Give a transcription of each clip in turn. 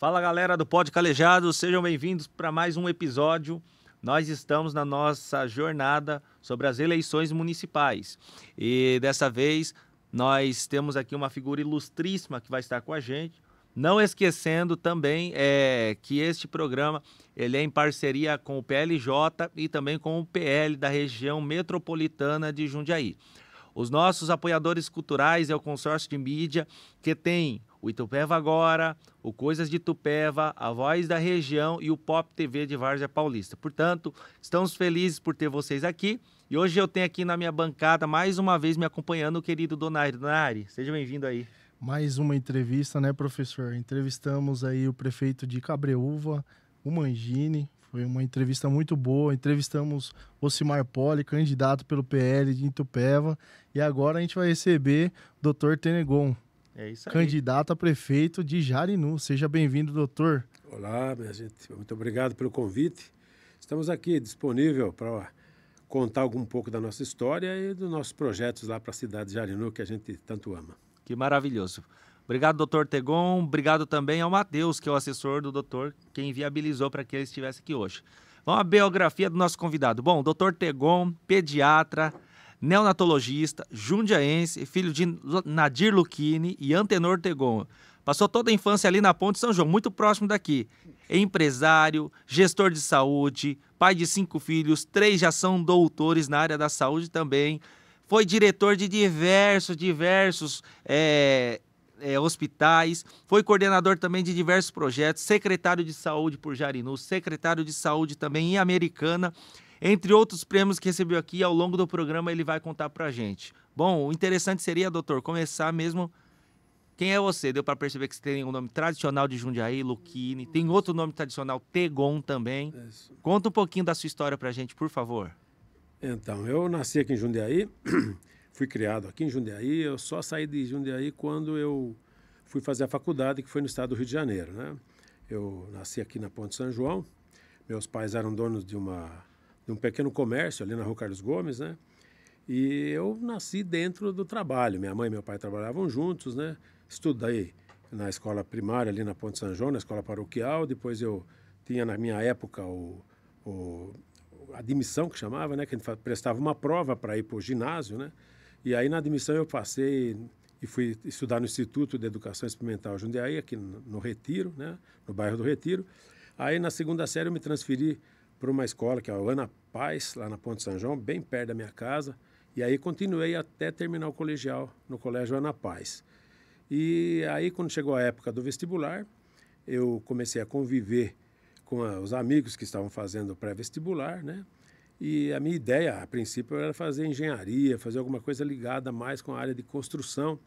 Fala galera do Pod Calejado, sejam bem-vindos para mais um episódio. Nós estamos na nossa jornada sobre as eleições municipais e dessa vez nós temos aqui uma figura ilustríssima que vai estar com a gente. Não esquecendo também é, que este programa ele é em parceria com o PLJ e também com o PL da região metropolitana de Jundiaí. Os nossos apoiadores culturais é o consórcio de mídia que tem o Itupeva Agora, o Coisas de Itupeva, a Voz da Região e o Pop TV de Várzea Paulista. Portanto, estamos felizes por ter vocês aqui. E hoje eu tenho aqui na minha bancada, mais uma vez me acompanhando, o querido Donari. Donari, seja bem-vindo aí. Mais uma entrevista, né, professor? Entrevistamos aí o prefeito de Cabreúva, o Mangini. Foi uma entrevista muito boa. Entrevistamos Ocimar Poli, candidato pelo PL de Itupeva. E agora a gente vai receber o doutor Tenegon, é isso aí. Candidato a prefeito de Jarinu. Seja bem-vindo, doutor. Olá, minha gente. Muito obrigado pelo convite. Estamos aqui disponível para contar algum pouco da nossa história e dos nossos projetos lá para a cidade de Jarinu, que a gente tanto ama. Que maravilhoso. Obrigado, doutor Tegon. Obrigado também ao Matheus, que é o assessor do doutor, quem viabilizou para que ele estivesse aqui hoje. Vamos à biografia do nosso convidado. Bom, doutor Tegon, pediatra, neonatologista, jundiaense, filho de Nadir Luquini e Antenor Tegon. Passou toda a infância ali na Ponte São João, muito próximo daqui. É empresário, gestor de saúde, pai de cinco filhos, três já são doutores na área da saúde também. Foi diretor de diversos, diversos é, é, hospitais, foi coordenador também de diversos projetos, secretário de saúde por Jarinu, secretário de saúde também em Americana. Entre outros prêmios que recebeu aqui, ao longo do programa ele vai contar a gente. Bom, o interessante seria, doutor, começar mesmo. Quem é você? Deu para perceber que você tem um nome tradicional de Jundiaí, Luquini. Tem outro nome tradicional, Tegon também. Isso. Conta um pouquinho da sua história para a gente, por favor. Então, eu nasci aqui em Jundiaí, fui criado aqui em Jundiaí. Eu só saí de Jundiaí quando eu fui fazer a faculdade, que foi no estado do Rio de Janeiro, né? Eu nasci aqui na Ponte São João. Meus pais eram donos de uma um pequeno comércio ali na Rua Carlos Gomes, né? E eu nasci dentro do trabalho. Minha mãe e meu pai trabalhavam juntos, né? Estudei na escola primária ali na Ponte São João, na escola paroquial. Depois eu tinha na minha época o, o a admissão que chamava, né? Que a gente prestava uma prova para ir para o ginásio, né? E aí na admissão eu passei e fui estudar no Instituto de Educação Experimental Jundiaí, aqui no Retiro, né? No bairro do Retiro. Aí na segunda série eu me transferi para uma escola que é a Ana Paz, lá na Ponte São João, bem perto da minha casa. E aí continuei até terminar o colegial no Colégio Ana Paz. E aí, quando chegou a época do vestibular, eu comecei a conviver com a, os amigos que estavam fazendo o pré-vestibular, né? E a minha ideia, a princípio, era fazer engenharia, fazer alguma coisa ligada mais com a área de construção.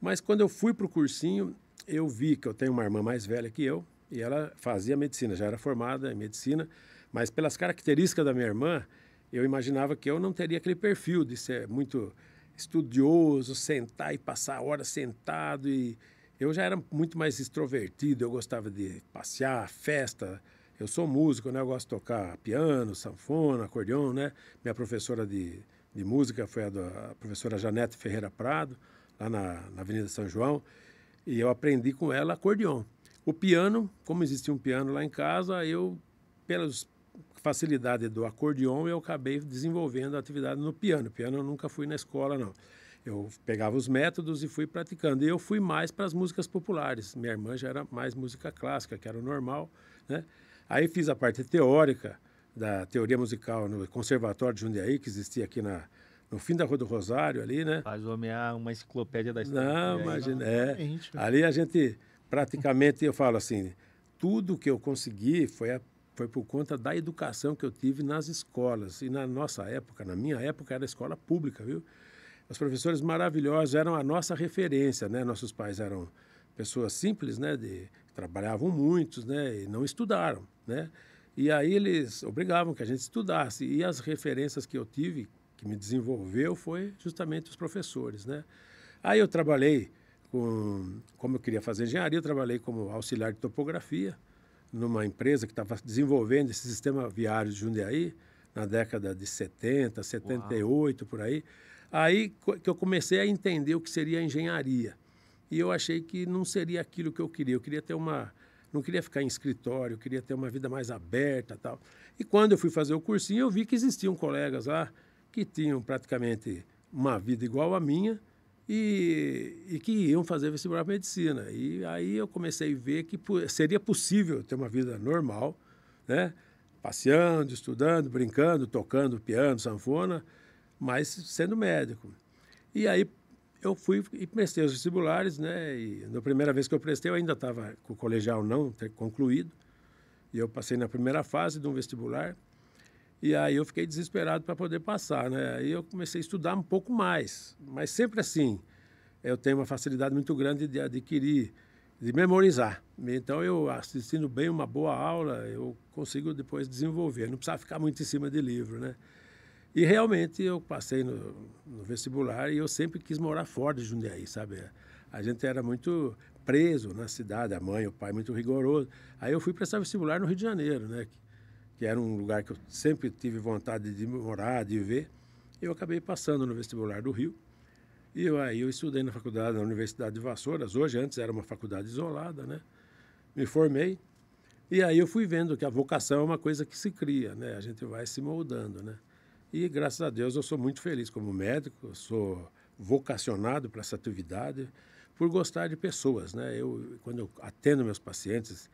Mas quando eu fui para o cursinho, eu vi que eu tenho uma irmã mais velha que eu, e ela fazia medicina, já era formada em medicina, mas pelas características da minha irmã, eu imaginava que eu não teria aquele perfil de ser muito estudioso, sentar e passar horas sentado. E eu já era muito mais extrovertido, eu gostava de passear, festa. Eu sou músico, né? Eu gosto de tocar piano, sanfona, acordeão, né? Minha professora de, de música foi a, a professora Janete Ferreira Prado, lá na, na Avenida São João. E eu aprendi com ela acordeão. O piano, como existia um piano lá em casa, eu, pelos facilidade do acordeon, eu acabei desenvolvendo a atividade no piano. Piano eu nunca fui na escola, não. Eu pegava os métodos e fui praticando. E eu fui mais para as músicas populares. Minha irmã já era mais música clássica, que era o normal, né? Aí fiz a parte teórica da teoria musical no Conservatório de Jundiaí, que existia aqui na, no fim da Rua do Rosário, ali, né? Faz homear é uma enciclopédia da história. Não, é, imagina, é. Ali a gente, praticamente, eu falo assim, tudo que eu consegui foi a foi por conta da educação que eu tive nas escolas. E na nossa época, na minha época, era escola pública, viu? Os professores maravilhosos eram a nossa referência, né? Nossos pais eram pessoas simples, né? De, trabalhavam muitos, né? E não estudaram, né? E aí eles obrigavam que a gente estudasse. E as referências que eu tive, que me desenvolveu, foi justamente os professores, né? Aí eu trabalhei com, como eu queria fazer engenharia, eu trabalhei como auxiliar de topografia numa empresa que estava desenvolvendo esse sistema viário de Jundiaí, na década de 70, 78, Uau. por aí. Aí que eu comecei a entender o que seria a engenharia. E eu achei que não seria aquilo que eu queria. Eu queria ter uma. Não queria ficar em escritório, eu queria ter uma vida mais aberta tal. E quando eu fui fazer o cursinho, eu vi que existiam colegas lá que tinham praticamente uma vida igual à minha, e, e que iam fazer vestibular de medicina. E aí eu comecei a ver que seria possível ter uma vida normal, né? passeando, estudando, brincando, tocando piano, sanfona, mas sendo médico. E aí eu fui e prestei os vestibulares, né? E na primeira vez que eu prestei, eu ainda estava com o colegial não concluído. E eu passei na primeira fase de um vestibular e aí eu fiquei desesperado para poder passar, né? Aí eu comecei a estudar um pouco mais, mas sempre assim. Eu tenho uma facilidade muito grande de adquirir, de memorizar. Então eu assistindo bem uma boa aula, eu consigo depois desenvolver. Não precisa ficar muito em cima de livro, né? E realmente eu passei no, no vestibular e eu sempre quis morar fora de Jundiaí, sabe? A gente era muito preso na cidade, a mãe, o pai muito rigoroso. Aí eu fui prestar vestibular no Rio de Janeiro, né? que era um lugar que eu sempre tive vontade de morar, de ver, eu acabei passando no vestibular do Rio. E eu, aí eu estudei na faculdade, na Universidade de Vassouras. Hoje, antes, era uma faculdade isolada, né? Me formei. E aí eu fui vendo que a vocação é uma coisa que se cria, né? A gente vai se moldando, né? E graças a Deus eu sou muito feliz como médico, sou vocacionado para essa atividade, por gostar de pessoas, né? Eu, quando eu atendo meus pacientes,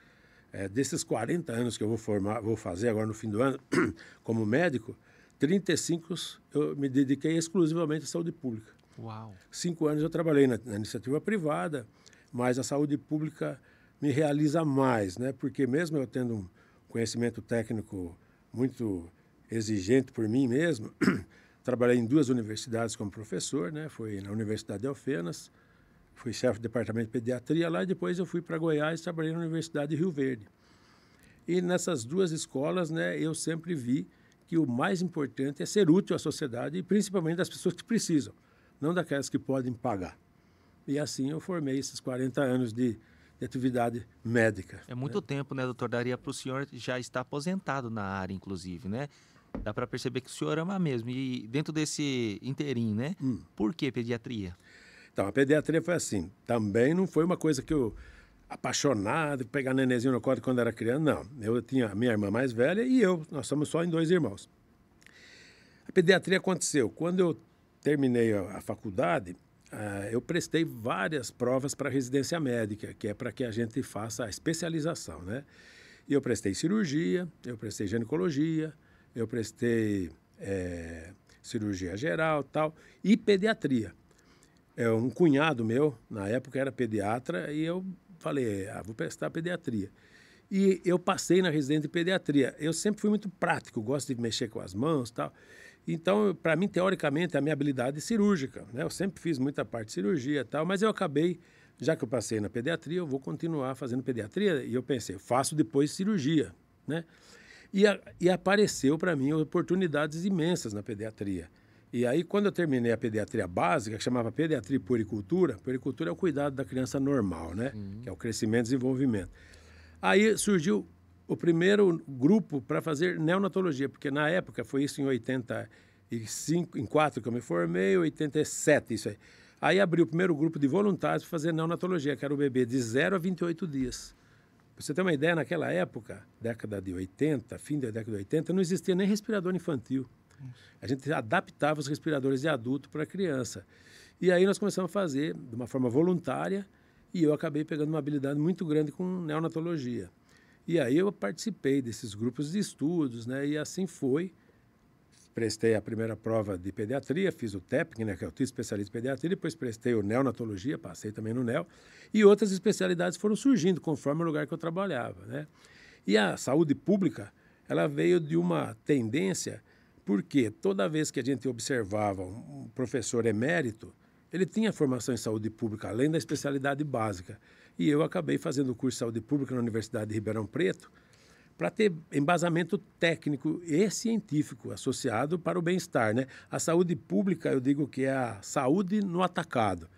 é, desses 40 anos que eu vou formar, vou fazer agora no fim do ano como médico, 35 eu me dediquei exclusivamente à saúde pública. Uau. Cinco anos eu trabalhei na, na iniciativa privada, mas a saúde pública me realiza mais, né? Porque mesmo eu tendo um conhecimento técnico muito exigente por mim mesmo, trabalhei em duas universidades como professor, né? Foi na Universidade de Alfenas, fui chefe do departamento de pediatria lá e depois eu fui para Goiás e trabalhei na Universidade de Rio Verde. E nessas duas escolas, né, eu sempre vi que o mais importante é ser útil à sociedade e principalmente das pessoas que precisam, não daquelas que podem pagar. E assim eu formei esses 40 anos de, de atividade médica. É muito né? tempo, né, doutor? Daria para o senhor já estar aposentado na área, inclusive, né? Dá para perceber que o senhor ama mesmo. E dentro desse inteirinho, né? Hum. Por que pediatria? Então, a pediatria foi assim. Também não foi uma coisa que eu apaixonado, pegar nenenzinho no colo quando era criança, não. Eu tinha a minha irmã mais velha e eu, nós somos só em dois irmãos. A pediatria aconteceu. Quando eu terminei a, faculdade, ah, eu prestei várias provas para residência médica, que é para que a gente faça a especialização, né? E eu prestei cirurgia, eu prestei ginecologia, eu prestei é, cirurgia geral, tal, e pediatria é, um cunhado meu, na época era pediatra, e eu falei, ah, vou prestar pediatria. E eu passei na residência de pediatria. Eu sempre fui muito prático, gosto de mexer com as mãos tal. Então, para mim, teoricamente, a minha habilidade é cirúrgica. Né? Eu sempre fiz muita parte de cirurgia tal, mas eu acabei, já que eu passei na pediatria, eu vou continuar fazendo pediatria. E eu pensei, faço depois cirurgia, né? E, a, e apareceu para mim oportunidades imensas na pediatria. E aí, quando eu terminei a pediatria básica, que chamava pediatria e puericultura, puericultura é o cuidado da criança normal, né? Uhum. Que é o crescimento e desenvolvimento. Aí surgiu o primeiro grupo para fazer neonatologia, porque na época foi isso em 85, em 4 que eu me formei, 87, isso aí. Aí abriu o primeiro grupo de voluntários para fazer neonatologia, que era o bebê de 0 a 28 dias. Pra você ter uma ideia, naquela época, década de 80, fim da década de 80, não existia nem respirador infantil. A gente adaptava os respiradores de adulto para criança. E aí nós começamos a fazer de uma forma voluntária e eu acabei pegando uma habilidade muito grande com neonatologia. E aí eu participei desses grupos de estudos, né? E assim foi. Prestei a primeira prova de pediatria, fiz o TEP né, que é o especialista em pediatria, depois prestei o neonatologia, passei também no NEO, e outras especialidades foram surgindo conforme o lugar que eu trabalhava, né? E a saúde pública, ela veio de uma tendência porque toda vez que a gente observava um professor emérito, ele tinha formação em saúde pública, além da especialidade básica. E eu acabei fazendo o curso de saúde pública na Universidade de Ribeirão Preto para ter embasamento técnico e científico associado para o bem-estar. Né? A saúde pública, eu digo que é a saúde no atacado.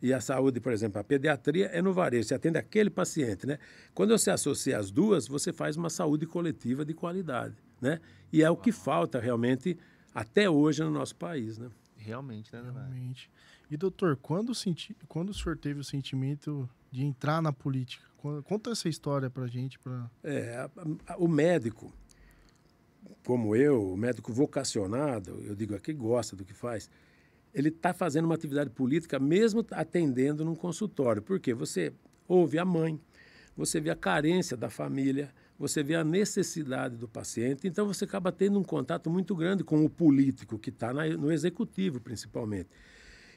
E a saúde, por exemplo, a pediatria é no varejo, você atende aquele paciente. Né? Quando você associa as duas, você faz uma saúde coletiva de qualidade né? E é o que falta realmente até hoje no nosso país, né? Realmente, né, Realmente. E doutor, quando, senti... quando o senhor teve o sentimento de entrar na política? Conta essa história para gente. para É, o médico, como eu, o médico vocacionado, eu digo aqui, é gosta do que faz, ele está fazendo uma atividade política mesmo atendendo num consultório. Porque você ouve a mãe, você vê a carência da família, você vê a necessidade do paciente, então você acaba tendo um contato muito grande com o político que está no executivo, principalmente.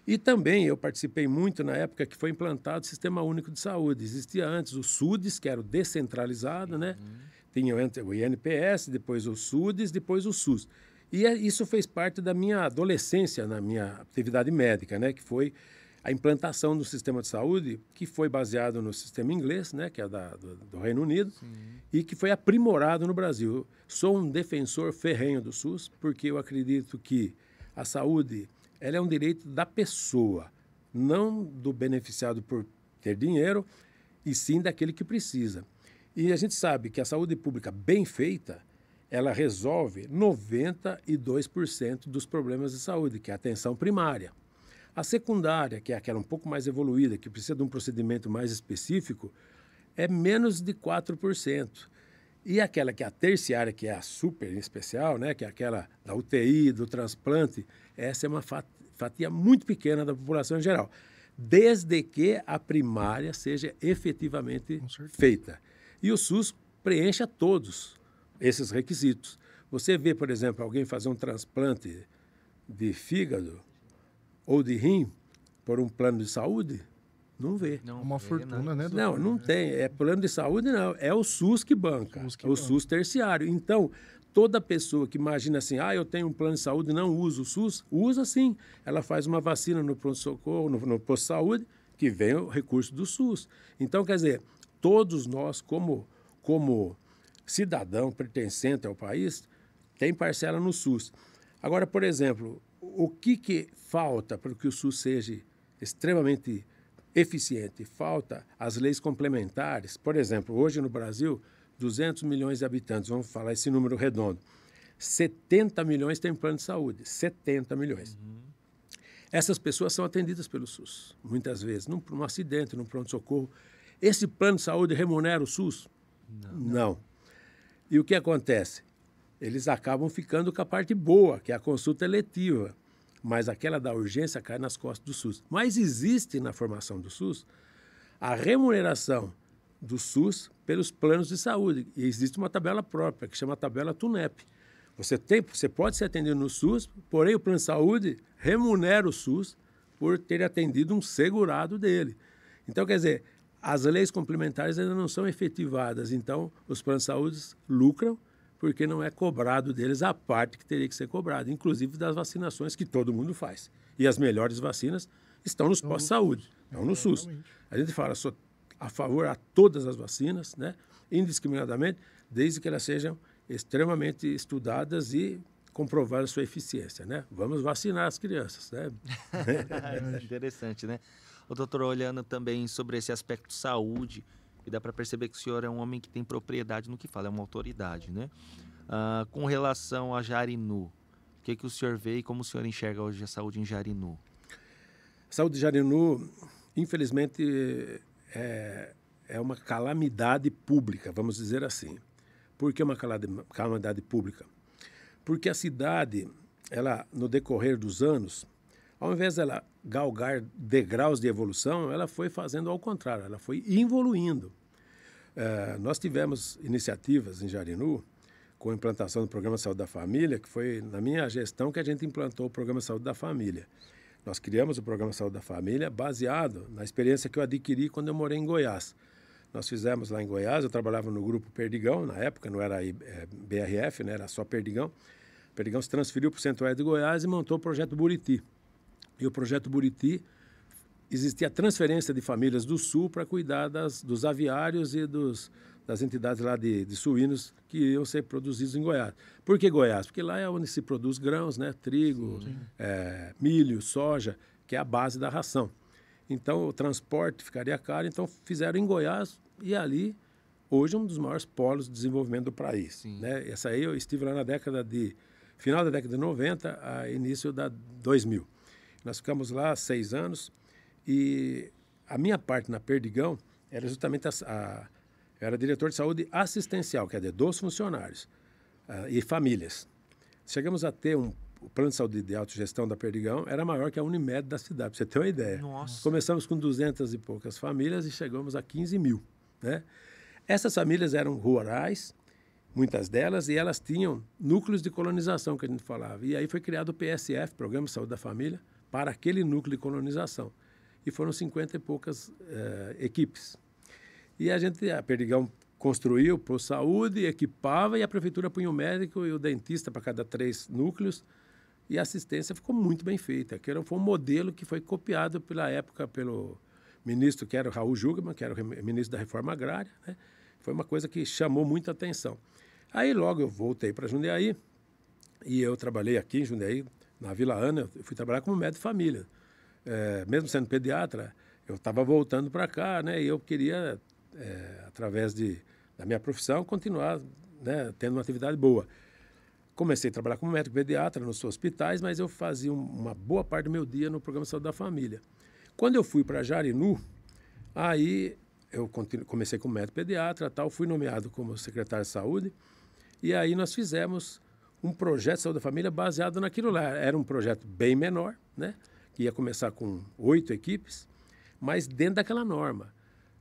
E também eu participei muito na época que foi implantado o Sistema Único de Saúde. Existia antes o SUDES, que era o descentralizado, né? uhum. né? Tinha o INPS, depois o SUDES, depois o SUS. E é, isso fez parte da minha adolescência na minha atividade médica, né? Que foi a implantação do sistema de saúde, que foi baseado no sistema inglês, né, que é da, do, do, Reino Unido, Sim. e que foi aprimorado no Brasil. Sou um defensor ferrenho do SUS, porque eu acredito que a saúde ela é um direito da pessoa, não do beneficiado por ter dinheiro, e sim daquele que precisa. E a gente sabe que a saúde pública bem feita, ela resolve 92% dos problemas de saúde, que é a atenção primária. A secundária, que é aquela um pouco mais evoluída, que precisa de um procedimento mais específico, é menos de 4%. E aquela que é a terciária, que é a super especial, né, que é aquela da UTI, do transplante, essa é uma fatia muito pequena da população em geral, desde que a primária seja efetivamente feita. E o SUS preenche a todos esses requisitos. Você vê, por exemplo, alguém fazer um transplante de fígado, ou de rim por um plano de saúde, não vê. Não uma vê fortuna, né? Não, não tem. É plano de saúde, não. É o SUS que banca. SUS que é o banca. SUS terciário. Então, toda pessoa que imagina assim, ah, eu tenho um plano de saúde não uso o SUS, usa sim. Ela faz uma vacina no pronto-socorro, no, no posto de saúde, que vem o recurso do SUS. Então, quer dizer, todos nós, como, como cidadão pertencente ao país, tem parcela no SUS. Agora, por exemplo, o que, que falta para que o SUS seja extremamente eficiente? Falta as leis complementares. Por exemplo, hoje no Brasil, 200 milhões de habitantes, vamos falar esse número redondo. 70 milhões têm plano de saúde, 70 milhões. Uhum. Essas pessoas são atendidas pelo SUS, muitas vezes, num, num acidente, num pronto-socorro. Esse plano de saúde remunera o SUS? Não. Não. E o que acontece? Eles acabam ficando com a parte boa, que é a consulta eletiva mas aquela da urgência cai nas costas do SUS. Mas existe na formação do SUS a remuneração do SUS pelos planos de saúde. E existe uma tabela própria, que chama tabela TUNEP. Você, tem, você pode ser atendido no SUS, porém o plano de saúde remunera o SUS por ter atendido um segurado dele. Então, quer dizer, as leis complementares ainda não são efetivadas, então os planos de saúde lucram porque não é cobrado deles a parte que teria que ser cobrada, inclusive das vacinações que todo mundo faz. E as melhores vacinas estão nos pós-saúde, não no é, SUS. A gente fala a favor a todas as vacinas, né, indiscriminadamente, desde que elas sejam extremamente estudadas e comprovar a sua eficiência, né? Vamos vacinar as crianças, né? É, é interessante, né? O doutor, olhando também sobre esse aspecto saúde, e dá para perceber que o senhor é um homem que tem propriedade no que fala, é uma autoridade, né? Ah, com relação a Jarinu, o que, que o senhor vê e como o senhor enxerga hoje a saúde em Jarinu? A saúde de Jarinu, infelizmente, é, é uma calamidade pública, vamos dizer assim. Por que uma calamidade pública? Porque a cidade, ela no decorrer dos anos, ao invés dela galgar degraus de evolução, ela foi fazendo ao contrário, ela foi evoluindo. Eh, nós tivemos iniciativas em Jarinu, com a implantação do Programa Saúde da Família, que foi na minha gestão que a gente implantou o Programa Saúde da Família. Nós criamos o Programa Saúde da Família baseado na experiência que eu adquiri quando eu morei em Goiás. Nós fizemos lá em Goiás, eu trabalhava no grupo Perdigão, na época não era eh, BRF, né, era só Perdigão. Perdigão se transferiu para o Centro-Oeste de Goiás e montou o projeto Buriti. E o projeto Buriti existia a transferência de famílias do Sul para cuidar das, dos aviários e dos, das entidades lá de, de, suínos que iam ser produzidos em Goiás. Por que Goiás? Porque lá é onde se produz grãos, né? trigo, é, milho, soja, que é a base da ração. Então, o transporte ficaria caro, então fizeram em Goiás e ali, hoje, é um dos maiores polos de desenvolvimento do país. Né? Essa aí eu estive lá na década de. final da década de 90 a início da 2000. Nós ficamos lá seis anos e a minha parte na Perdigão era justamente a, a era diretor de saúde assistencial, quer dizer, dos funcionários uh, e famílias. Chegamos a ter um o plano de saúde de autogestão da Perdigão era maior que a Unimed da cidade, para você ter uma ideia. Nossa. Começamos com 200 e poucas famílias e chegamos a 15 mil. Né? Essas famílias eram rurais, muitas delas, e elas tinham núcleos de colonização, que a gente falava. E aí foi criado o PSF, Programa de Saúde da Família, para aquele núcleo de colonização. E foram 50 e poucas uh, equipes. E a gente, a Perdigão construiu para saúde, equipava e a prefeitura punha o médico e o dentista para cada três núcleos. E a assistência ficou muito bem feita, que era, foi um modelo que foi copiado pela época pelo ministro, que era o Raul Jugman, que era o ministro da Reforma Agrária. Né? Foi uma coisa que chamou muita atenção. Aí logo eu voltei para Jundiaí e eu trabalhei aqui em Jundiaí na Vila Ana, eu fui trabalhar como médico de família. É, mesmo sendo pediatra, eu estava voltando para cá, né? E eu queria, é, através de, da minha profissão, continuar né, tendo uma atividade boa. Comecei a trabalhar como médico pediatra nos hospitais, mas eu fazia uma boa parte do meu dia no programa Saúde da Família. Quando eu fui para Jarinu, aí eu comecei como médico pediatra, tal, fui nomeado como secretário de saúde, e aí nós fizemos um projeto de saúde da família baseado naquilo lá. Era um projeto bem menor, né? que ia começar com oito equipes, mas dentro daquela norma,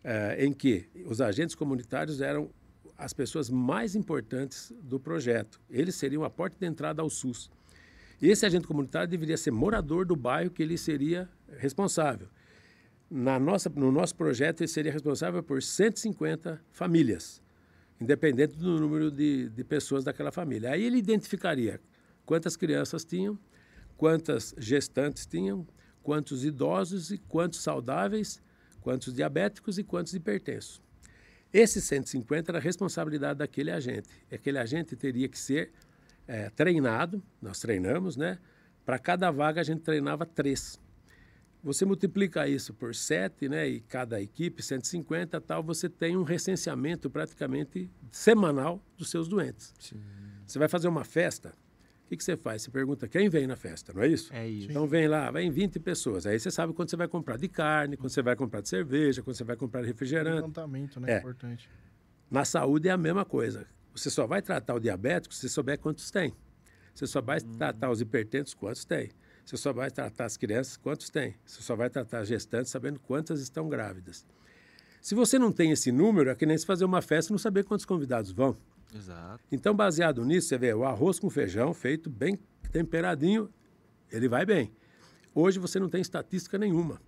eh, em que os agentes comunitários eram as pessoas mais importantes do projeto. Eles seriam a porta de entrada ao SUS. e Esse agente comunitário deveria ser morador do bairro que ele seria responsável. Na nossa, no nosso projeto, ele seria responsável por 150 famílias independente do número de, de pessoas daquela família. Aí ele identificaria quantas crianças tinham, quantas gestantes tinham, quantos idosos e quantos saudáveis, quantos diabéticos e quantos hipertensos. Esse 150 era a responsabilidade daquele agente. Aquele agente teria que ser é, treinado, nós treinamos, né? Para cada vaga a gente treinava três. Você multiplica isso por 7, né, e cada equipe 150, tal, você tem um recenseamento praticamente semanal dos seus doentes. Sim. Você vai fazer uma festa, o que, que você faz? Você pergunta quem vem na festa, não é isso? É isso. Então vem lá, vem 20 pessoas. Aí você sabe quando você vai comprar de carne, quando você vai comprar de cerveja, quando você vai comprar de refrigerante. O levantamento, né? É. Importante. Na saúde é a mesma coisa. Você só vai tratar o diabético se souber quantos tem. Você só vai hum. tratar os hipertensos quantos tem. Você só vai tratar as crianças quantos tem. Você só vai tratar as gestantes sabendo quantas estão grávidas. Se você não tem esse número, é que nem se fazer uma festa e não saber quantos convidados vão. Exato. Então, baseado nisso, você vê o arroz com feijão feito bem temperadinho, ele vai bem. Hoje você não tem estatística nenhuma.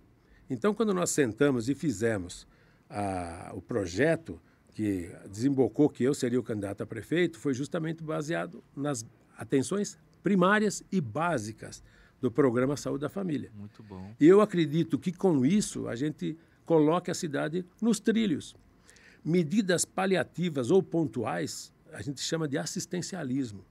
Então, quando nós sentamos e fizemos ah, o projeto que desembocou que eu seria o candidato a prefeito, foi justamente baseado nas atenções primárias e básicas do programa Saúde da Família. Muito bom. E eu acredito que com isso a gente coloque a cidade nos trilhos. Medidas paliativas ou pontuais, a gente chama de assistencialismo.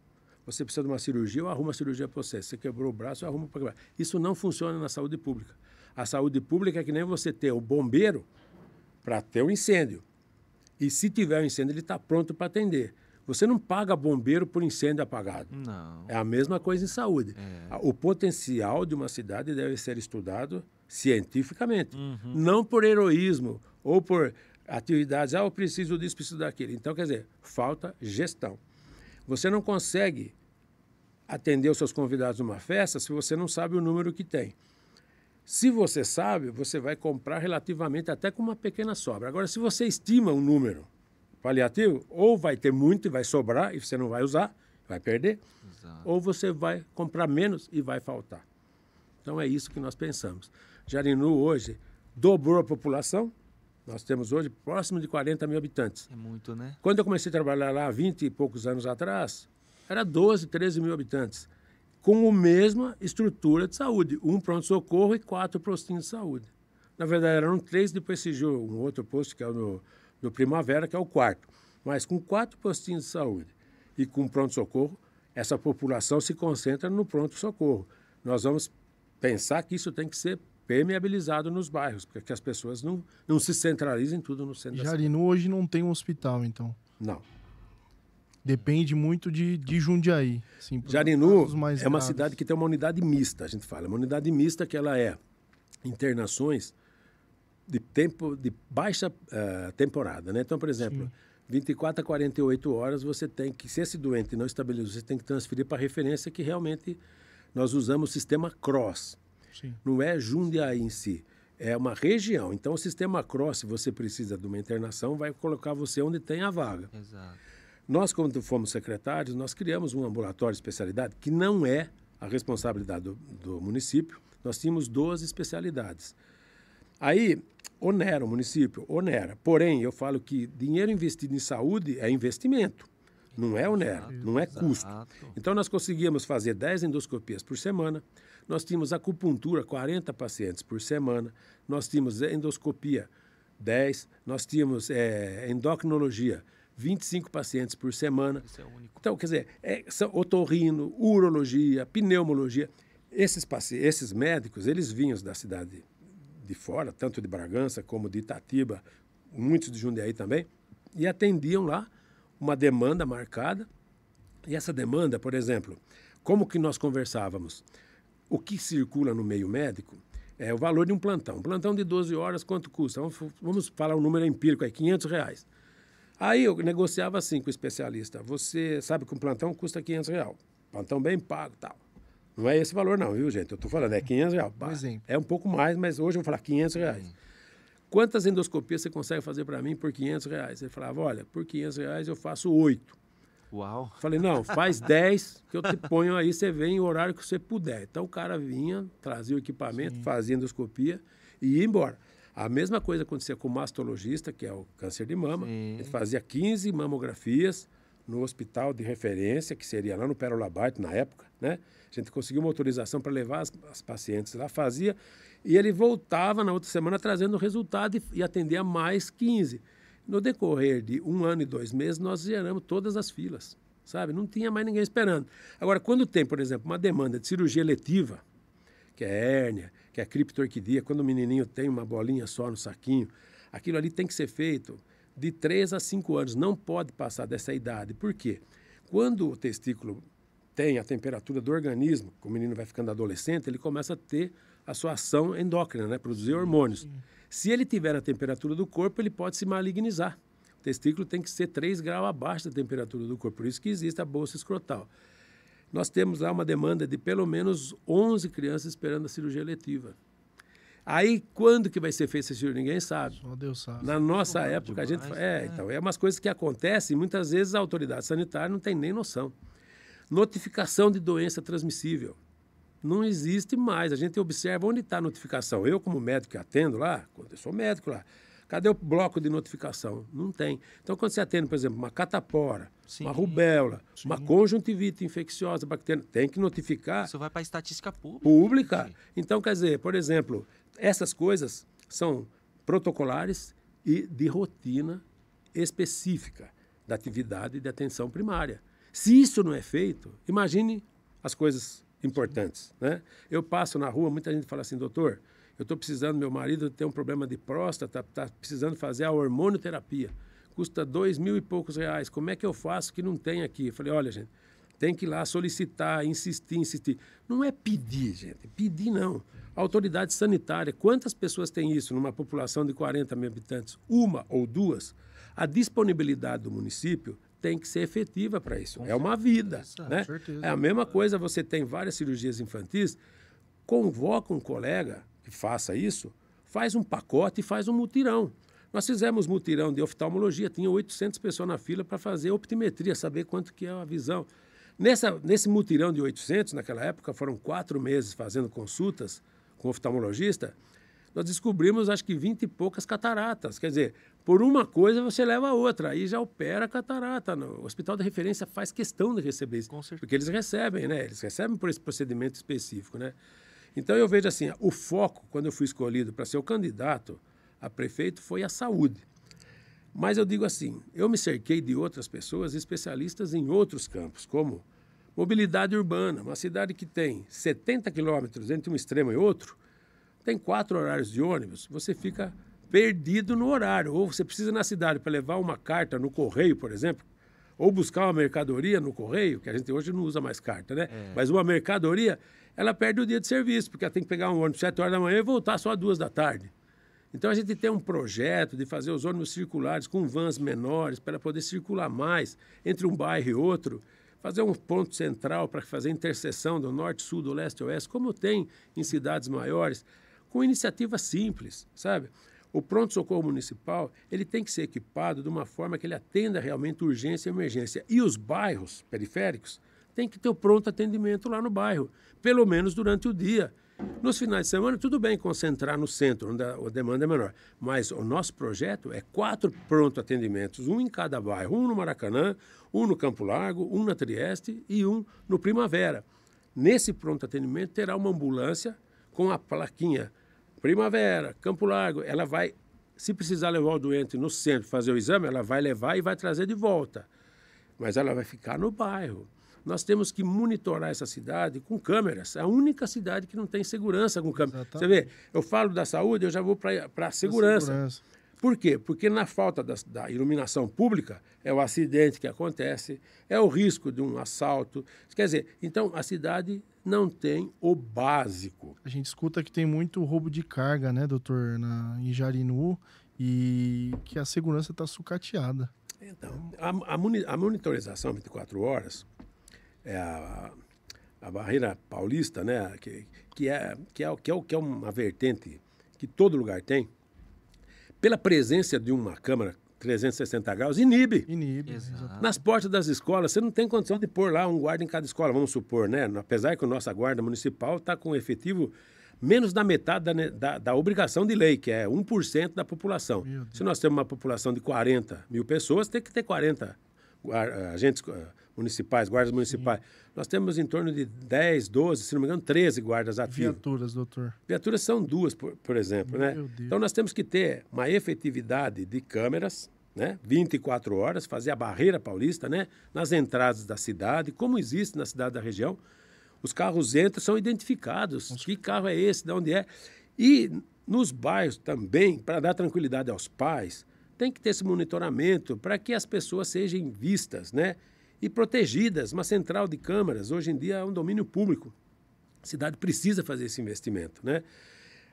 Você precisa de uma cirurgia, eu arrumo a cirurgia para você. Você quebrou o braço, eu arrumo para quebrar. Isso não funciona na saúde pública. A saúde pública é que nem você ter o bombeiro para ter o um incêndio. E se tiver um incêndio, ele está pronto para atender. Você não paga bombeiro por incêndio apagado. Não. É a mesma coisa em saúde. É. O potencial de uma cidade deve ser estudado cientificamente, uhum. não por heroísmo ou por atividades, ah, eu preciso disso, preciso daquilo. Então, quer dizer, falta gestão. Você não consegue atender os seus convidados numa festa se você não sabe o número que tem. Se você sabe, você vai comprar relativamente até com uma pequena sobra. Agora, se você estima um número paliativo, ou vai ter muito e vai sobrar e você não vai usar, vai perder, Exato. ou você vai comprar menos e vai faltar. Então é isso que nós pensamos. Jarinu hoje dobrou a população, nós temos hoje próximo de 40 mil habitantes. É muito, né? Quando eu comecei a trabalhar lá 20 e poucos anos atrás, era 12, 13 mil habitantes, com a mesma estrutura de saúde, um pronto-socorro e quatro postinhos de saúde. Na verdade, eram três, depois surgiu um outro posto que é o no no Primavera, que é o quarto. Mas com quatro postinhos de saúde e com pronto-socorro, essa população se concentra no pronto-socorro. Nós vamos pensar que isso tem que ser permeabilizado nos bairros, para que as pessoas não, não se centralizem tudo no centro Jarino, hoje não tem um hospital, então? Não. Depende muito de, de Jundiaí. Sim, Jarinu é uma cidade que tem uma unidade mista, a gente fala. Uma unidade mista que ela é internações de tempo de baixa uh, temporada, né? Então, por exemplo, Sim. 24 a 48 horas você tem que, se esse doente não estabilizou, você tem que transferir para referência que realmente nós usamos o sistema CROSS. Sim. Não é Jundiaí em si, é uma região. Então, o sistema CROSS, se você precisa de uma internação, vai colocar você onde tem a vaga. Exato. Nós, quando fomos secretários, nós criamos um ambulatório de especialidade que não é a responsabilidade do, do município. Nós tínhamos 12 especialidades. Aí, onera o município, onera. Porém, eu falo que dinheiro investido em saúde é investimento, não é onera, Exato. não é custo. Então, nós conseguíamos fazer 10 endoscopias por semana, nós tínhamos acupuntura, 40 pacientes por semana, nós tínhamos eh, endoscopia, 10, nós tínhamos é, endocrinologia, 25 pacientes por semana. Isso é único. Então, quer dizer, é, são otorrino, urologia, pneumologia. Esses, esses médicos, eles vinham da cidade de fora, tanto de Bragança como de Itatiba, muitos de Jundiaí também, e atendiam lá uma demanda marcada. E essa demanda, por exemplo, como que nós conversávamos? O que circula no meio médico é o valor de um plantão. Um plantão de 12 horas, quanto custa? Vamos falar um número empírico aí, 500 reais. Aí eu negociava assim com o especialista. Você sabe que um plantão custa 500 reais. Plantão bem pago tal. Não é esse valor, não, viu, gente? Eu estou falando, é 500 reais. Um exemplo. É um pouco mais, mas hoje eu vou falar 500 reais. Quantas endoscopias você consegue fazer para mim por 500 reais? Ele falava, olha, por 500 reais eu faço oito. Uau! Falei, não, faz 10 que eu te ponho aí, você vem o horário que você puder. Então o cara vinha, trazia o equipamento, Sim. fazia endoscopia e ia embora. A mesma coisa acontecia com o mastologista, que é o câncer de mama. Sim. Ele fazia 15 mamografias, no hospital de referência, que seria lá no Pérola na época, né? A gente conseguiu uma autorização para levar as, as, pacientes lá, fazia, e ele voltava na outra semana trazendo o resultado e, e atendia mais 15. No decorrer de um ano e dois meses, nós geramos todas as filas, sabe? Não tinha mais ninguém esperando. Agora, quando tem, por exemplo, uma demanda de cirurgia letiva, que é hérnia, que é criptorquidia, quando o menininho tem uma bolinha só no saquinho, aquilo ali tem que ser feito de 3 a 5 anos. Não pode passar dessa idade. Por quê? Quando o testículo tem a temperatura do organismo, o menino vai ficando adolescente, ele começa a ter a sua ação endócrina, né? produzir hormônios. Se ele tiver a temperatura do corpo, ele pode se malignizar. O testículo tem que ser 3 graus abaixo da temperatura do corpo, por isso que existe a bolsa escrotal. Nós temos lá uma demanda de pelo menos 11 crianças esperando a cirurgia letiva. Aí quando que vai ser feito esse giro? Ninguém sabe. Só Deus sabe. Na nossa Pô, época, demais, a gente. É, é, então, é umas coisas que acontecem, muitas vezes a autoridade sanitária não tem nem noção. Notificação de doença transmissível. Não existe mais. A gente observa onde está a notificação. Eu, como médico que atendo lá, quando eu sou médico lá, cadê o bloco de notificação? Não tem. Então, quando você atende, por exemplo, uma catapora, Sim. uma rubéola, Sim. uma conjuntivite infecciosa bacteriana, tem que notificar. Isso vai para a estatística pública. Pública. Então, quer dizer, por exemplo, essas coisas são protocolares e de rotina específica da atividade de atenção primária. Se isso não é feito, imagine as coisas importantes. Né? Eu passo na rua, muita gente fala assim, doutor, eu estou precisando, meu marido tem um problema de próstata, está precisando fazer a hormonioterapia. Custa dois mil e poucos reais. Como é que eu faço que não tem aqui? Eu falei, olha, gente, tem que ir lá solicitar, insistir, insistir. Não é pedir, gente. Pedir não. A autoridade sanitária, quantas pessoas tem isso numa população de 40 mil habitantes? Uma ou duas? A disponibilidade do município tem que ser efetiva para isso. Com é certeza. uma vida. É, né? É a mesma coisa, você tem várias cirurgias infantis, convoca um colega que faça isso, faz um pacote e faz um mutirão. Nós fizemos mutirão de oftalmologia, tinha 800 pessoas na fila para fazer optimetria, saber quanto que é a visão. Nessa, nesse mutirão de 800, naquela época, foram quatro meses fazendo consultas com o oftalmologista, nós descobrimos acho que 20 e poucas cataratas. Quer dizer, por uma coisa você leva a outra, aí já opera a catarata. O hospital de referência faz questão de receber isso, porque eles recebem, né? Eles recebem por esse procedimento específico, né? Então eu vejo assim, o foco, quando eu fui escolhido para ser o candidato a prefeito, foi a saúde. Mas eu digo assim, eu me cerquei de outras pessoas especialistas em outros campos, como Mobilidade urbana, uma cidade que tem 70 quilômetros entre um extremo e outro, tem quatro horários de ônibus, você fica perdido no horário. Ou você precisa ir na cidade para levar uma carta no correio, por exemplo, ou buscar uma mercadoria no correio, que a gente hoje não usa mais carta, né? É. Mas uma mercadoria, ela perde o dia de serviço, porque ela tem que pegar um ônibus 7 horas da manhã e voltar só às 2 da tarde. Então a gente tem um projeto de fazer os ônibus circulares com vans menores para poder circular mais entre um bairro e outro fazer um ponto central para fazer interseção do norte, sul, do leste e oeste, como tem em cidades maiores, com iniciativas simples, sabe? O pronto-socorro municipal ele tem que ser equipado de uma forma que ele atenda realmente urgência e emergência. E os bairros periféricos têm que ter o pronto atendimento lá no bairro, pelo menos durante o dia. Nos finais de semana, tudo bem concentrar no centro, onde a demanda é menor. Mas o nosso projeto é quatro pronto atendimentos, um em cada bairro, um no Maracanã, um no Campo Largo, um na Trieste e um no Primavera. Nesse pronto atendimento terá uma ambulância com a plaquinha Primavera, Campo Largo. Ela vai, se precisar levar o doente no centro fazer o exame, ela vai levar e vai trazer de volta. Mas ela vai ficar no bairro nós temos que monitorar essa cidade com câmeras. É a única cidade que não tem segurança com câmeras. Você vê, eu falo da saúde, eu já vou para a segurança. segurança. Por quê? Porque na falta da, da, iluminação pública é o acidente que acontece, é o risco de um assalto. Quer dizer, então a cidade não tem o básico. A gente escuta que tem muito roubo de carga, né, doutor, na, em Jarinu, e que a segurança está sucateada. Então, a, a, a monitorização 24 horas é a, a barreira paulista, né? Que, que, é, que, é, que, é, que é uma vertente que todo lugar tem, pela presença de uma câmara 360 graus, inibe. Inibe. Né, Exato. Nas portas das escolas, você não tem condição de pôr lá um guarda em cada escola, vamos supor, né? Apesar que a nossa guarda municipal está com efetivo menos da metade da, da, da, obrigação de lei, que é 1% da população. Se nós temos uma população de 40 mil pessoas, tem que ter 40 agentes municipais, guardas municipais. Sim. Nós temos em torno de 10, 12, se não me engano, 13 guardas ativos. Viaturas, doutor. Viaturas são duas, por, por exemplo, né? Meu né? Deus. Então nós temos que ter uma efetividade de câmeras, né? 24 horas, fazer a barreira paulista, né? Nas entradas da cidade, como existe na cidade da região. Os carros entram, são identificados. Nossa. Que carro é esse? De onde é? E nos bairros também, para dar tranquilidade aos pais, tem que ter esse monitoramento para que as pessoas sejam vistas, né? e protegidas. Uma central de câmaras, hoje em dia, é um domínio público. A cidade precisa fazer esse investimento. Né?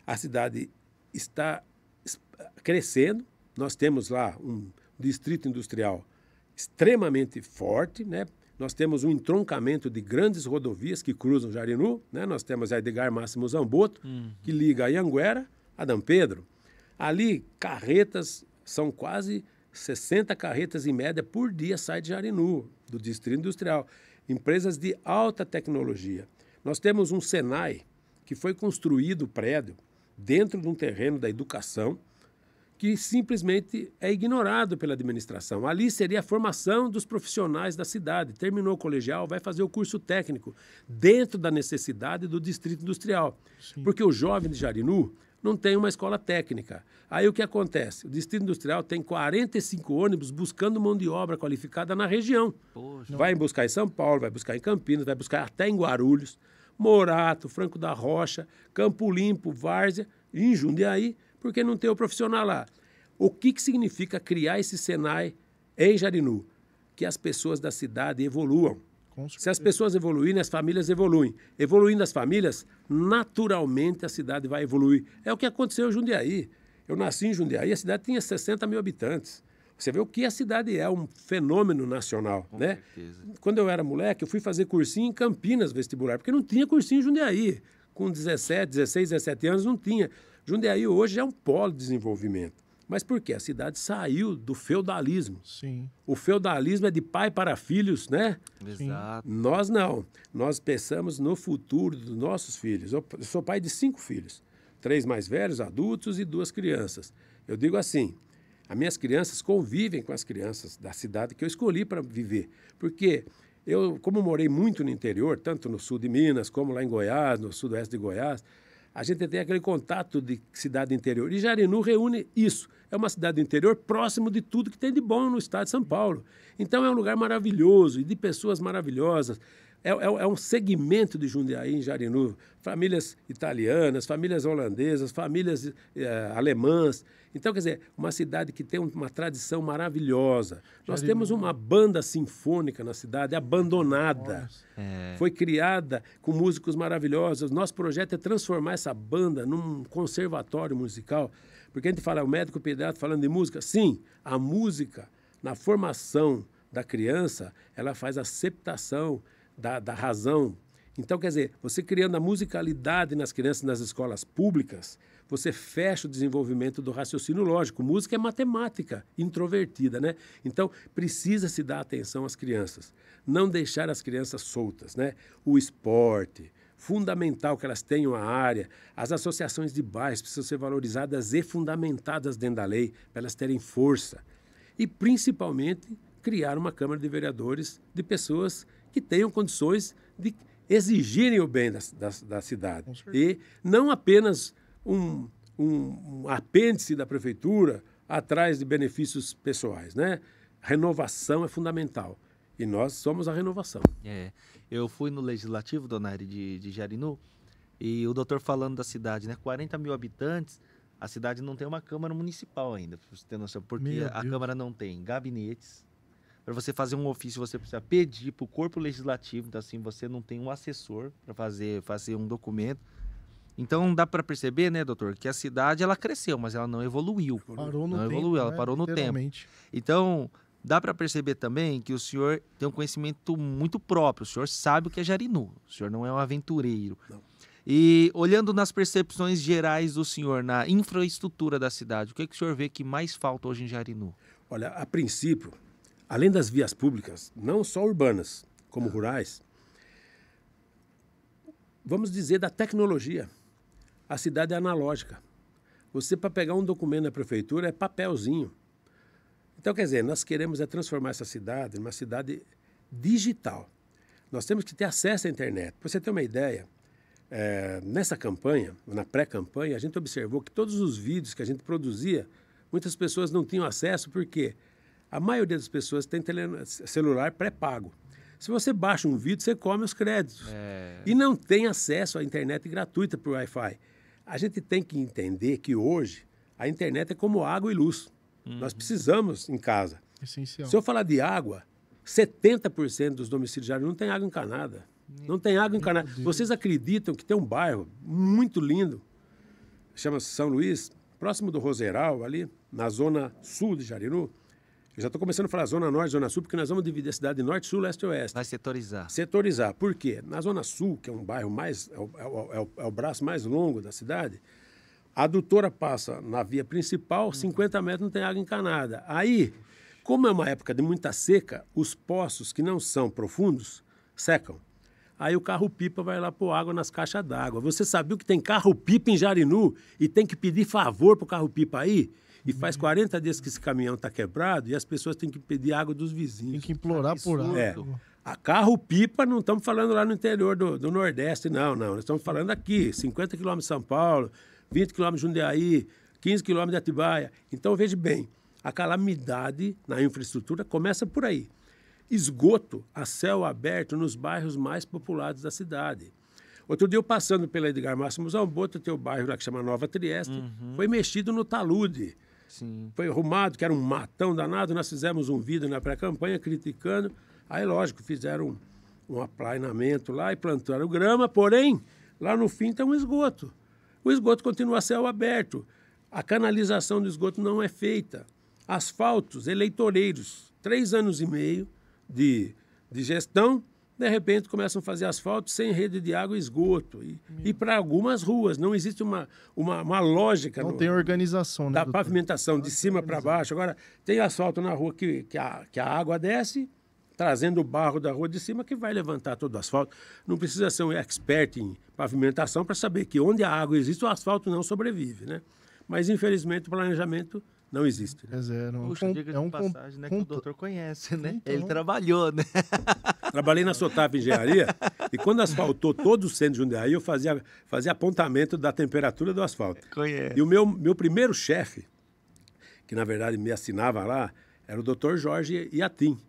A cidade está crescendo, nós temos lá um distrito industrial extremamente forte, né? Nós temos um entroncamento de grandes rodovias que cruzam Jarinu, né? Nós temos a Edgar Máximo Zamboto, uhum. que liga a Ianguera a Dom Pedro. Ali, carretas são quase 60 carretas em média por dia saem de Jarinu, do Distrito Industrial. Empresas de alta tecnologia. Nós temos um Senai, que foi construído o prédio dentro de um terreno da educação, que simplesmente é ignorado pela administração. Ali seria a formação dos profissionais da cidade. Terminou o colegial, vai fazer o curso técnico, dentro da necessidade do distrito industrial. Sim. Porque o jovem de Jarinu, não tem uma escola técnica. Aí o que acontece? O Distrito Industrial tem 45 ônibus buscando mão de obra qualificada na região. Poxa. Vai buscar em São Paulo, vai buscar em Campinas, vai buscar até em Guarulhos, Morato, Franco da Rocha, Campo Limpo, Várzea, em Jundiaí, porque não tem o profissional lá. O que, que significa criar esse Senai em Jarinu? Que as pessoas da cidade evoluam se as pessoas evoluírem, as famílias evoluem. Evoluindo as famílias, naturalmente a cidade vai evoluir. É o que aconteceu em Jundiaí. Eu nasci em Jundiaí, a cidade tinha 60 mil habitantes. Você vê o que a cidade é, um fenômeno nacional, Com né? Certeza. Quando eu era moleque, eu fui fazer cursinho em Campinas vestibular, porque não tinha cursinho em Jundiaí. Com 17, 16, 17 anos não tinha. Jundiaí hoje é um polo de desenvolvimento. Mas por quê? A cidade saiu do feudalismo. Sim. O feudalismo é de pai para filhos, né? Exato. Nós não. Nós pensamos no futuro dos nossos filhos. Eu sou pai de cinco filhos. Três mais velhos, adultos e duas crianças. Eu digo assim, as minhas crianças convivem com as crianças da cidade que eu escolhi para viver. Porque eu, como morei muito no interior, tanto no sul de Minas, como lá em Goiás, no sudoeste de Goiás, a gente tem aquele contato de cidade interior. E Jarinu reúne isso. É uma cidade interior próximo de tudo que tem de bom no estado de São Paulo. Então é um lugar maravilhoso e de pessoas maravilhosas. É, é, é, um segmento de Jundiaí em Jarinu. Famílias italianas, famílias holandesas, famílias é, alemãs. Então, quer dizer, uma cidade que tem uma tradição maravilhosa. Já Nós temos uma banda sinfônica na cidade, abandonada. É. Foi criada com músicos maravilhosos. Nosso projeto é transformar essa banda num conservatório musical. Porque a gente fala, o médico pediatra falando de música. Sim, a música, na formação da criança, ela faz aceptação da, da razão. Então, quer dizer, você criando a musicalidade nas crianças nas escolas públicas, você fecha o desenvolvimento do raciocínio lógico. Música é matemática introvertida, né? Então, precisa se dar atenção às crianças. Não deixar as crianças soltas, né? O esporte, fundamental que elas tenham a área. As associações de bairros precisam ser valorizadas e fundamentadas dentro da lei, para elas terem força. E, principalmente, criar uma Câmara de Vereadores de pessoas que tenham condições de exigirem o bem da, da, da cidade. E não apenas um, um, um apêndice da prefeitura atrás de benefícios pessoais, né? Renovação é fundamental. E nós somos a renovação. É. Eu fui no Legislativo, Donari, de, de Jarinu, e o doutor falando da cidade, né? 40 mil habitantes, a cidade não tem uma Câmara Municipal ainda, pra você ter noção, porque a Câmara não tem gabinetes. Para você fazer um ofício, você precisa pedir para o Corpo Legislativo, então assim, você não tem um assessor para fazer, fazer um documento. Então dá para perceber, né, doutor, que a cidade ela cresceu, mas ela não evoluiu. Parou no não tempo, evoluiu, ela né? parou no tempo. Então dá para perceber também que o senhor tem um conhecimento muito próprio. O senhor sabe o que é Jarinu. O senhor não é um aventureiro. Não. E olhando nas percepções gerais do senhor na infraestrutura da cidade, o que, é que o senhor vê que mais falta hoje em Jarinu? Olha, a princípio, além das vias públicas, não só urbanas como ah. rurais, vamos dizer da tecnologia a cidade é analógica. Você, para pegar um documento na prefeitura, é papelzinho. Então, quer dizer, nós queremos é transformar essa cidade numa cidade digital. Nós temos que ter acesso à internet. Para você ter uma ideia, é, nessa campanha, na pré-campanha, a gente observou que todos os vídeos que a gente produzia, muitas pessoas não tinham acesso, porque a maioria das pessoas tem celular pré-pago. Se você baixa um vídeo, você come os créditos. É... E não tem acesso à internet gratuita por Wi-Fi. A gente tem que entender que hoje a internet é como água e luz. Uhum. Nós precisamos em casa. Essencial. Se eu falar de água, 70% dos domicílios já não tem água encanada. Não tem água encanada. Vocês acreditam que tem um bairro muito lindo, chama-se São Luís, próximo do Roseral, ali, na zona sul de Jarinu, eu já estou começando a falar Zona Norte, Zona Sul, porque nós vamos dividir a cidade Norte, Sul, Leste e Oeste. Vai setorizar. Setorizar. Por quê? Na Zona Sul, que é um bairro mais. é o, é o, é o é braço mais longo da cidade, a adutora passa na via principal, 50 hum. metros não tem água encanada. Aí, como é uma época de muita seca, os poços que não são profundos secam. Aí o carro-pipa vai lá pôr água nas caixas d'água. Você sabia que tem carro-pipa em Jarinu e tem que pedir favor pro carro-pipa aí? E faz 40 uhum. dias que esse caminhão está quebrado e as pessoas têm que pedir água dos vizinhos. Tem que implorar por água. É. A carro-pipa, não estamos falando lá no interior do, do Nordeste, não, não. Nós estamos falando aqui, 50 quilômetros de São Paulo, 20 quilômetros de Jundiaí, 15 quilômetros de Atibaia. Então, veja bem, a calamidade na infraestrutura começa por aí. Esgoto a céu aberto nos bairros mais populados da cidade. Outro dia, eu passando pela Edgar Máximo Zamboto, teu o bairro lá que chama Nova Trieste, uhum. foi mexido no talude. Sim. Foi arrumado, que era um matão danado. Nós fizemos um vídeo na pré-campanha criticando. Aí, lógico, fizeram um, um aplainamento lá e plantaram grama, porém, lá no fim tem um esgoto. O esgoto continua a céu aberto. A canalização do esgoto não é feita. Asfaltos, eleitoreiros, três anos e meio de, de gestão, de repente começam a fazer asfalto sem rede de água e esgoto. E, e para algumas ruas, não existe uma, uma, uma lógica. Não no, tem organização, né? Da doutor? pavimentação, não de cima para baixo. Agora, tem asfalto na rua que, que, a, que a água desce, trazendo o barro da rua de cima, que vai levantar todo o asfalto. Não precisa ser um expert em pavimentação para saber que onde a água existe, o asfalto não sobrevive, né? Mas, infelizmente, o planejamento não existe. Né? É zero. Puxa, diga é um passagem, né? Que o doutor conhece, né? Então... Ele trabalhou, né? Trabalhei na Sotap Engenharia e quando asfaltou todo o centro de Jundiaí, eu fazia, fazia apontamento da temperatura do asfalto. E o meu, meu primeiro chefe, que na verdade me assinava lá, era o doutor Jorge Iatim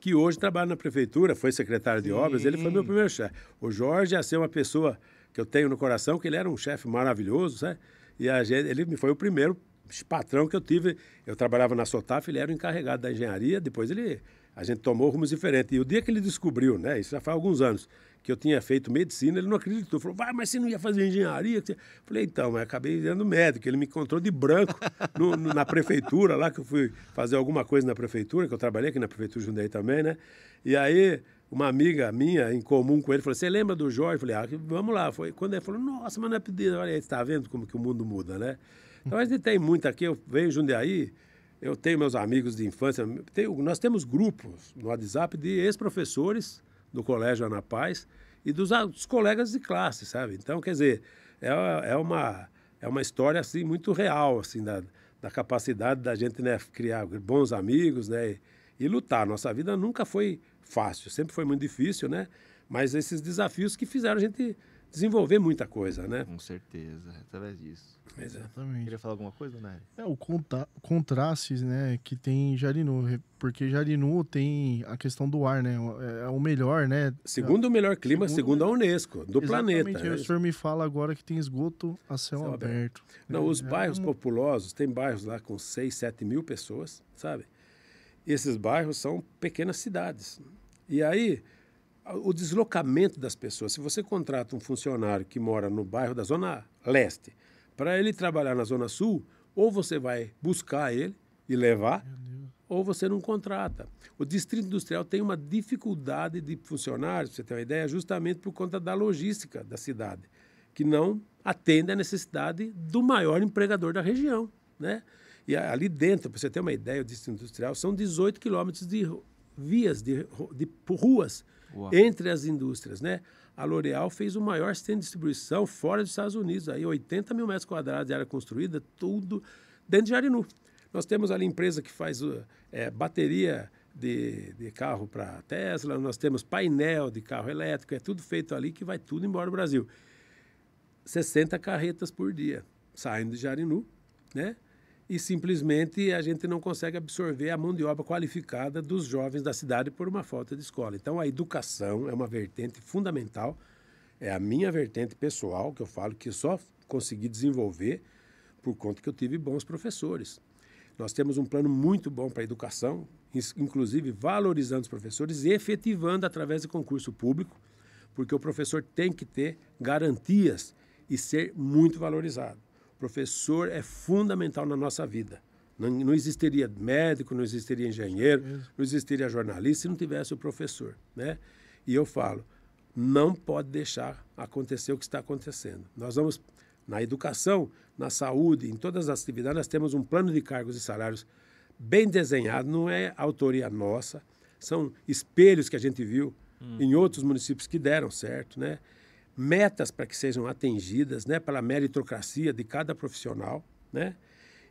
que hoje trabalha na prefeitura, foi secretário Sim. de obras, ele foi meu primeiro chefe. O Jorge, ia é ser uma pessoa que eu tenho no coração, que ele era um chefe maravilhoso, sabe? E a gente, ele foi o primeiro patrão que eu tive. Eu trabalhava na Sotaf, ele era o encarregado da engenharia, depois ele a gente tomou rumos diferentes. E o dia que ele descobriu, né, isso já faz alguns anos, que eu tinha feito medicina, ele não acreditou. Falou, vai, mas você não ia fazer engenharia? Eu falei, então, mas acabei virando médico. Ele me encontrou de branco no, no, na prefeitura, lá que eu fui fazer alguma coisa na prefeitura, que eu trabalhei aqui na prefeitura de Jundiaí também, né? E aí, uma amiga minha, em comum com ele, falou, você lembra do Jorge? Eu falei, ah, vamos lá. Foi quando ele falou, nossa, mas não é pedido. Olha você está vendo como que o mundo muda, né? Então, a gente tem muito aqui. Eu venho em Jundiaí eu tenho meus amigos de infância, tenho, nós temos grupos no WhatsApp de ex-professores do Colégio Ana Paz e dos, dos, colegas de classe, sabe? Então, quer dizer, é, é, uma, é uma história assim muito real, assim, da, da capacidade da gente né, criar bons amigos, né? E, e lutar. Nossa vida nunca foi fácil, sempre foi muito difícil, né? Mas esses desafios que fizeram a gente desenvolver muita coisa, né? Com certeza, através disso. É. Exatamente. Queria falar alguma coisa, né? É, o conta contrastes, né, que tem Jarinu, porque Jarinu tem a questão do ar, né? É, é o melhor, né? Segundo o melhor clima, segundo, segundo a Unesco, do Exatamente. planeta. Exatamente. Né? O senhor me fala agora que tem esgoto a céu, céu aberto. aberto. Não, é, os é bairros é populosos, tem bairros lá com 6, 7 mil pessoas, sabe? E esses bairros são pequenas cidades. E aí, o deslocamento das pessoas. Se você contrata um funcionário que mora no bairro da Zona Leste para ele trabalhar na Zona Sul, ou você vai buscar ele e levar, ou você não contrata. O Distrito Industrial tem uma dificuldade de funcionários, você tem uma ideia, justamente por conta da logística da cidade, que não atende à necessidade do maior empregador da região. Né? E ali dentro, para você ter uma ideia, o Distrito Industrial são 18 quilômetros de vias, de, de ruas Uau. entre as indústrias, né? A L'Oréal fez o maior centro de distribuição fora dos Estados Unidos, aí 80 mil metros quadrados de área construída, tudo dentro de Jarinu. Nós temos ali empresa que faz eh, é, bateria de, de carro para Tesla, nós temos painel de carro elétrico, é tudo feito ali que vai tudo embora do Brasil. 60 carretas por dia saindo de Jarinu, né? e simplesmente a gente não consegue absorver a mão de obra qualificada dos jovens da cidade por uma falta de escola. Então, a educação é uma vertente fundamental, é a minha vertente pessoal, que eu falo que só consegui desenvolver por conta que eu tive bons professores. Nós temos um plano muito bom para a educação, inclusive valorizando os professores e efetivando através de concurso público, porque o professor tem que ter garantias e ser muito valorizado. Professor é fundamental na nossa vida. Não, não existiria médico, não existiria engenheiro, não existiria jornalista se não tivesse o professor, né? E eu falo, não pode deixar acontecer o que está acontecendo. Nós vamos na educação, na saúde, em todas as atividades, nós temos um plano de cargos e salários bem desenhado, não é autoria nossa, são espelhos que a gente viu hum. em outros municípios que deram certo, né? metas para que sejam atingidas, né, pela meritocracia de cada profissional, né?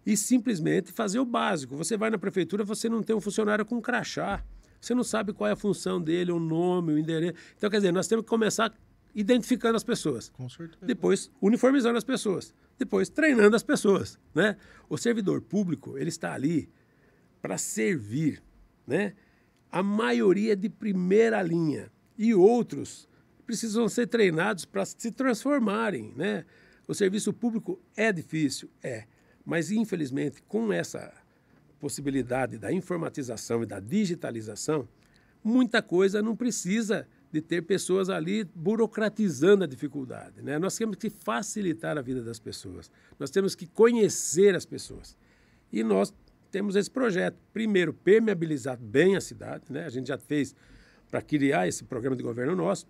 E simplesmente fazer o básico. Você vai na prefeitura, você não tem um funcionário com crachá. Você não sabe qual é a função dele, o nome, o endereço. Então, quer dizer, nós temos que começar identificando as pessoas. Com certeza. Depois, uniformizando as pessoas. Depois, treinando as pessoas, né? O servidor público, ele está ali para servir, né? A maioria de primeira linha e outros precisam ser treinados para se transformarem, né? O serviço público é difícil, é, mas infelizmente com essa possibilidade da informatização e da digitalização, muita coisa não precisa de ter pessoas ali burocratizando a dificuldade. Né? Nós temos que facilitar a vida das pessoas, nós temos que conhecer as pessoas. E nós temos esse projeto. Primeiro, permeabilizar bem a cidade. Né? A gente já fez para criar esse programa de governo nosso.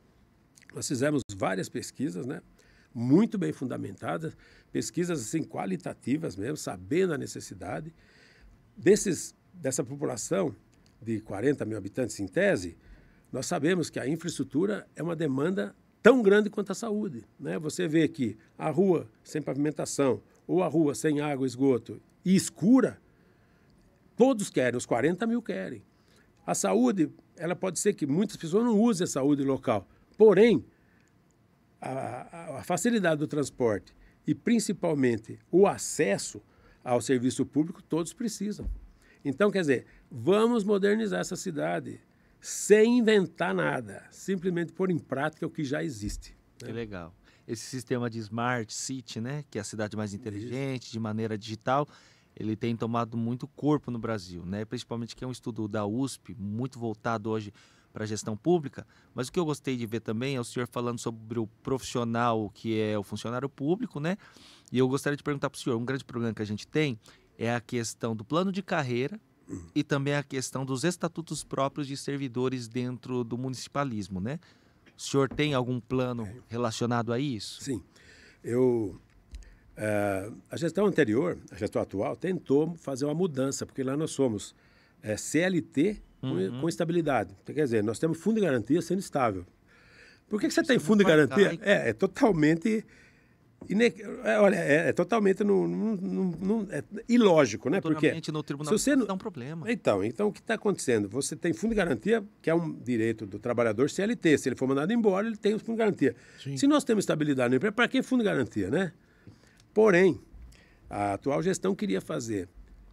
Nós fizemos várias pesquisas, né? Muito bem fundamentadas, pesquisas assim qualitativas mesmo, sabendo a necessidade. Desses, dessa população de 40 mil habitantes em tese, nós sabemos que a infraestrutura é uma demanda tão grande quanto a saúde. Né? Você vê que a rua sem pavimentação ou a rua sem água, esgoto e escura, todos querem, os 40 mil querem. A saúde, ela pode ser que muitas pessoas não usem a saúde local, Porém, a, a facilidade do transporte e principalmente o acesso ao serviço público, todos precisam. Então, quer dizer, vamos modernizar essa cidade sem inventar nada, simplesmente pôr em prática o que já existe. Né? Que legal. Esse sistema de Smart City, né, que é a cidade mais inteligente, Isso. de maneira digital, ele tem tomado muito corpo no Brasil, né? Principalmente que é um estudo da USP, muito voltado hoje para a gestão pública, mas o que eu gostei de ver também é o senhor falando sobre o profissional que é o funcionário público, né? E eu gostaria de perguntar para o senhor: um grande problema que a gente tem é a questão do plano de carreira e também a questão dos estatutos próprios de servidores dentro do municipalismo, né? O senhor tem algum plano relacionado a isso? Sim. Eu Uh, a gestão anterior, a gestão atual, tentou fazer uma mudança, porque lá nós somos eh, CLT uhum. com estabilidade. Então, quer dizer, nós temos fundo de garantia sendo estável. Por que, que você Isso tem é fundo de garantia? é, é, totalmente. Ine... É, olha, é, é totalmente no, no, no, é ilógico, né? Porque no tribunal se você não... é um problema. Então, então o que está acontecendo? Você tem fundo de garantia, que é um direito do trabalhador CLT. Se ele for mandado embora, ele tem o fundo de garantia. Sim. Se nós temos estabilidade no emprego, para que fundo de garantia, né? Porém, a atual gestão queria fazer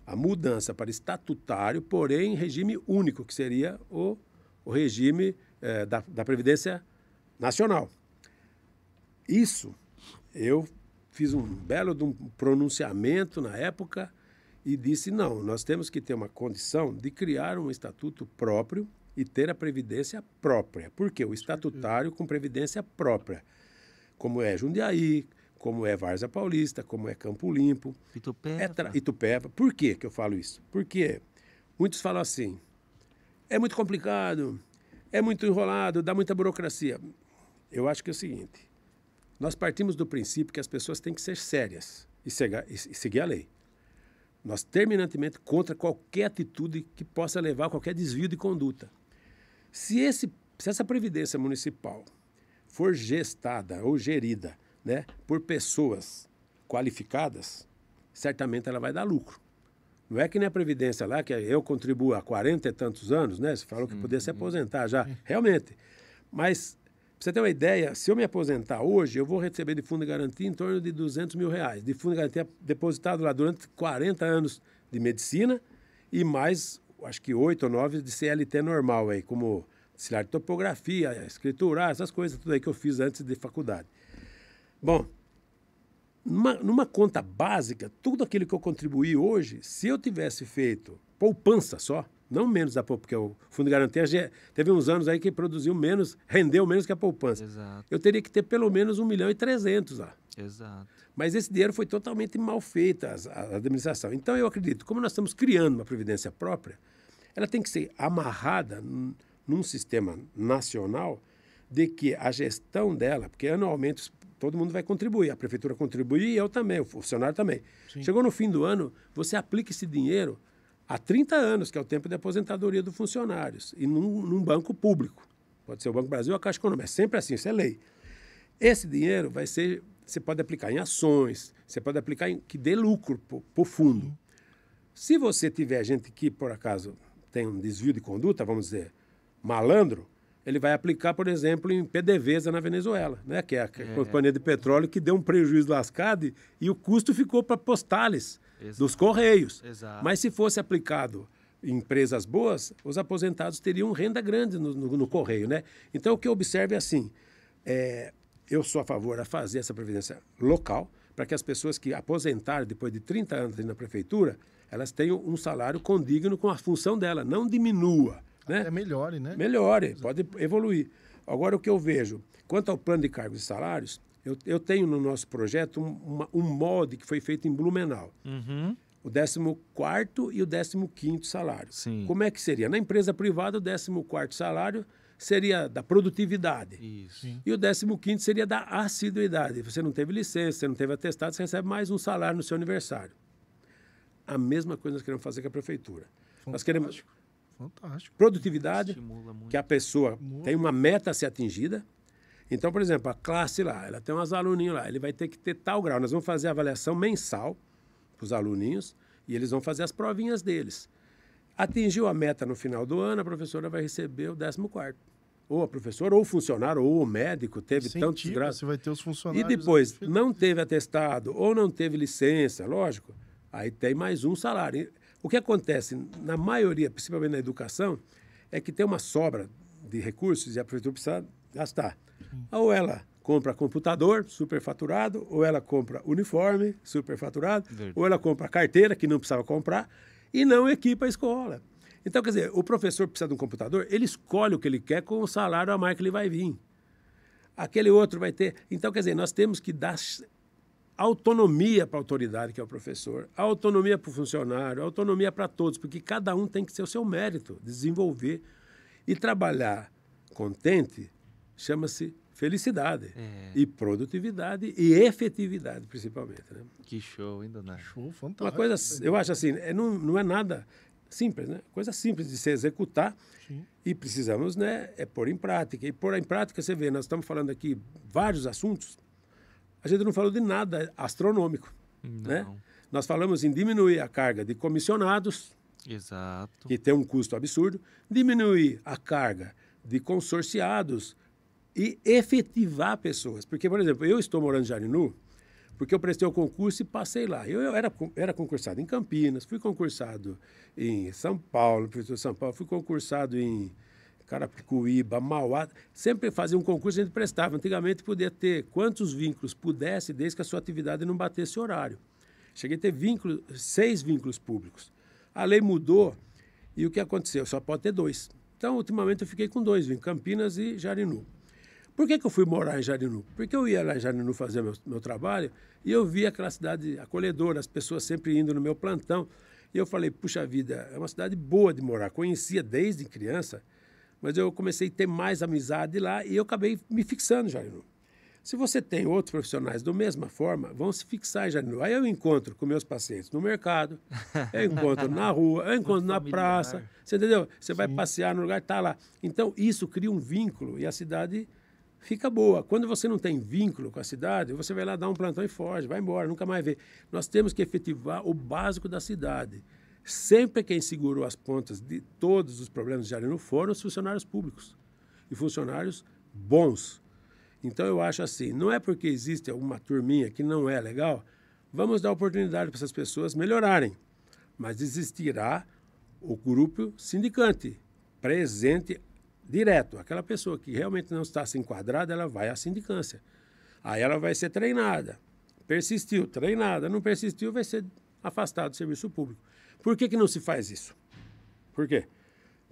a mudança para estatutário, porém regime único, que seria o, o regime eh, da, da Previdência Nacional. Isso, eu fiz um belo um pronunciamento na época e disse: não, nós temos que ter uma condição de criar um estatuto próprio e ter a previdência própria. Por quê? O é estatutário com previdência própria. Como é Jundiaí, como é Varsa Paulista, como é Campo Limpo. Itupeva. É Itupeva. Por que eu falo isso? Porque muitos falam assim, é muito complicado, é muito enrolado, dá muita burocracia. Eu acho que é o seguinte, nós partimos do princípio que as pessoas têm que ser sérias e, e seguir a lei. Nós terminantemente contra qualquer atitude que possa levar a qualquer desvio de conduta. Se, esse, se essa previdência municipal for gestada ou gerida né, por pessoas qualificadas, certamente ela vai dar lucro. Não é que nem a Previdência lá, que eu contribuo há 40 e tantos anos, né? Você falou que poderia se uhum. aposentar já, realmente. Mas, para você ter uma ideia, se eu me aposentar hoje, eu vou receber de fundo de garantia em torno de 200 mil reais. De fundo de garantia depositado lá durante 40 anos de medicina e mais, acho que 8 ou 9 de CLT normal aí, como auxiliar de topografia, escriturar, essas coisas tudo aí que eu fiz antes de faculdade. Bom, numa, numa conta básica, tudo aquilo que eu contribuí hoje, se eu tivesse feito poupança só, não menos da poupança, porque o Fundo de Garantia já teve uns anos aí que produziu menos, rendeu menos que a poupança. Exato. Eu teria que ter pelo menos 1 milhão e 300 lá. Exato. Mas esse dinheiro foi totalmente mal feito, a, a administração. Então, eu acredito, como nós estamos criando uma previdência própria, ela tem que ser amarrada num sistema nacional de que a gestão dela, porque anualmente todo mundo vai contribuir. A prefeitura contribui e eu também, o funcionário também. Sim. Chegou no fim do ano, você aplica esse dinheiro há 30 anos, que é o tempo de aposentadoria dos funcionários, e num, num banco público. Pode ser o Banco Brasil ou a Caixa Econômica. É sempre assim, isso é lei. Esse dinheiro vai ser. Você pode aplicar em ações, você pode aplicar em que dê lucro para o fundo. Se você tiver gente que, por acaso, tem um desvio de conduta, vamos dizer, malandro, ele vai aplicar, por exemplo, em PDVSA na Venezuela, né? que é a é. companhia de petróleo que deu um prejuízo lascado e, o custo ficou para postales Exato. dos Correios. Exato. Mas se fosse aplicado em empresas boas, os aposentados teriam renda grande no, no, no Correio. Né? Então, o que eu observo é assim, é, eu sou a favor de fazer essa previdência local, para que as pessoas que aposentaram depois de 30 anos na prefeitura, elas tenham um salário condigno com a função dela, não diminua. Né? É, melhore, né? Melhore, Exato. pode evoluir. Agora, o que eu vejo, quanto ao plano de cargos e salários, eu, eu tenho no nosso projeto um, uma, um molde que foi feito em Blumenau. Uhum. O 14 e o 15 salário. Sim. Como é que seria? Na empresa privada, o 14 salário seria da produtividade. Isso. E o 15 seria da assiduidade. Você não teve licença, você não teve atestado, você recebe mais um salário no seu aniversário. A mesma coisa nós queremos fazer com a prefeitura. Fantástico. Nós queremos Fantástico. Produtividade, que a pessoa muito. tem uma meta a ser atingida. Então, por exemplo, a classe lá, ela tem umas aluninhos lá, ele vai ter que ter tal grau. Nós vamos fazer a avaliação mensal para os aluninhos e eles vão fazer as provinhas deles. Atingiu a meta no final do ano, a professora vai receber o 14 ou a professora, ou o funcionário, ou o médico teve Sem tantos tipo, graus. Você vai ter os funcionários. E depois, não teve atestado ou não teve licença, lógico, aí tem mais um salário. O que acontece, na maioria, principalmente na educação, é que tem uma sobra de recursos e a prefeitura precisa gastar. Ou ela compra computador superfaturado, ou ela compra uniforme superfaturado, Verdade. ou ela compra carteira que não precisava comprar e não equipa a escola. Então, quer dizer, o professor precisa de um computador, ele escolhe o que ele quer com o salário a mais que ele vai vir. Aquele outro vai ter. Então, quer dizer, nós temos que dar autonomia para a autoridade, que é o professor, autonomia para o funcionário, autonomia para todos, porque cada um tem que ser o seu mérito, desenvolver. E trabalhar contente chama-se felicidade é. e produtividade e efetividade, principalmente. Né? Que show, ainda Dona? Show, fantástico. Uma coisa, eu acho assim, é, não, não é nada simples, né? Coisa simples de se executar Sim. e precisamos, né, é pôr em prática. E pôr em prática, você vê, nós estamos falando aqui vários assuntos, a gente não falou de nada astronômico. Né? Não. Né? Nós falamos em diminuir a carga de comissionados, Exato. que tem um custo absurdo, diminuir a carga de consorciados e efetivar pessoas. Porque, por exemplo, eu estou morando em Jarinu, porque eu prestei o concurso e passei lá. Eu, eu, era, era concursado em Campinas, fui concursado em São Paulo, São Paulo, fui concursado em Carapicuíba, Mauá, sempre fazia um concurso e a gente prestava. Antigamente podia ter quantos vínculos pudesse, desde que a sua atividade não batesse horário. Cheguei a ter vínculos, seis vínculos públicos. A lei mudou e o que aconteceu? Só pode ter dois. Então, ultimamente, eu fiquei com dois, em Campinas e Jarinu. Por que, que eu fui morar em Jarinu? Porque eu ia lá em Jarinu fazer meu, meu trabalho e eu via aquela cidade acolhedora, as pessoas sempre indo no meu plantão. E eu falei, puxa vida, é uma cidade boa de morar. Conhecia desde criança mas eu comecei a ter mais amizade lá e eu acabei me fixando, Jairno. Se você tem outros profissionais da mesma forma, vão se fixar, Jairno. Aí eu encontro com meus pacientes no mercado, eu encontro na rua, eu encontro na praça, você entendeu? Você Sim. vai passear no lugar, está lá. Então, isso cria um vínculo e a cidade fica boa. Quando você não tem vínculo com a cidade, você vai lá dar um plantão e foge, vai embora, nunca mais vê. Nós temos que efetivar o básico da cidade Sempre quem segurou as pontas de todos os problemas de Arino foram os funcionários públicos e funcionários bons. Então eu acho assim, não é porque existe alguma turminha que não é legal, vamos dar oportunidade para essas pessoas melhorarem. Mas existirá o grupo sindicante presente direto. Aquela pessoa que realmente não está se enquadrada, ela vai à sindicância. Aí ela vai ser treinada. Persistiu, treinada. Não persistiu, vai ser afastado do serviço público. Por que, que não se faz isso? Por quê?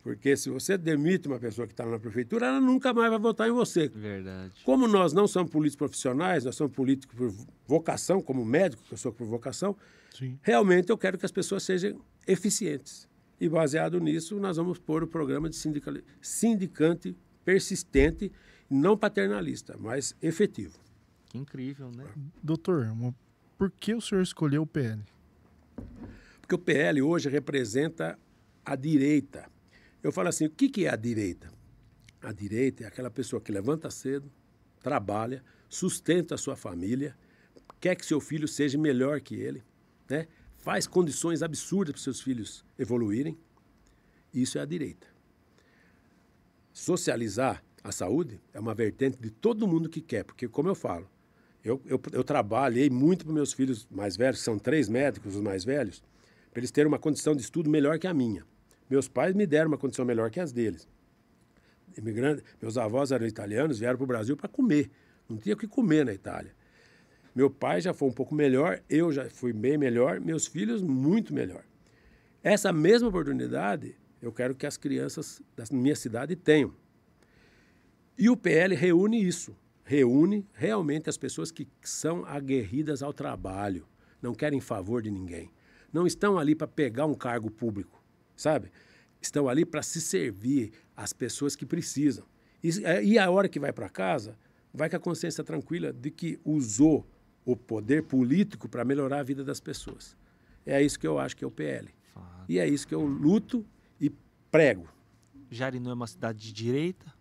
Porque se você demite uma pessoa que está na prefeitura, ela nunca mais vai votar em você. Verdade. Como nós não somos políticos profissionais, nós somos políticos por vocação, como médico, que eu sou por vocação, Sim. realmente eu quero que as pessoas sejam eficientes. E baseado nisso, nós vamos pôr o programa de sindical... sindicante persistente, não paternalista, mas efetivo. Que incrível, né? Doutor, por que o senhor escolheu o PL? que o PL hoje representa a direita. Eu falo assim: o que, que é a direita? A direita é aquela pessoa que levanta cedo, trabalha, sustenta a sua família, quer que seu filho seja melhor que ele, né? faz condições absurdas para seus filhos evoluírem. Isso é a direita. Socializar a saúde é uma vertente de todo mundo que quer, porque, como eu falo, eu, eu, eu trabalhei muito para meus filhos mais velhos, são três médicos os mais velhos, para eles terem uma condição de estudo melhor que a minha. Meus pais me deram uma condição melhor que as deles. Imigrante, meus avós eram italianos, vieram para o Brasil para comer. Não tinha o que comer na Itália. Meu pai já foi um pouco melhor, eu já fui bem melhor, meus filhos muito melhor. Essa mesma oportunidade eu quero que as crianças da minha cidade tenham. E o PL reúne isso, reúne realmente as pessoas que são aguerridas ao trabalho, não querem favor de ninguém não estão ali para pegar um cargo público, sabe? Estão ali para se servir às pessoas que precisam. E, é, e a hora que vai para casa, vai com a consciência tranquila de que usou o poder político para melhorar a vida das pessoas. É isso que eu acho que é o PL. Fato. E é isso que eu luto e prego. Jarinu é uma cidade de direita?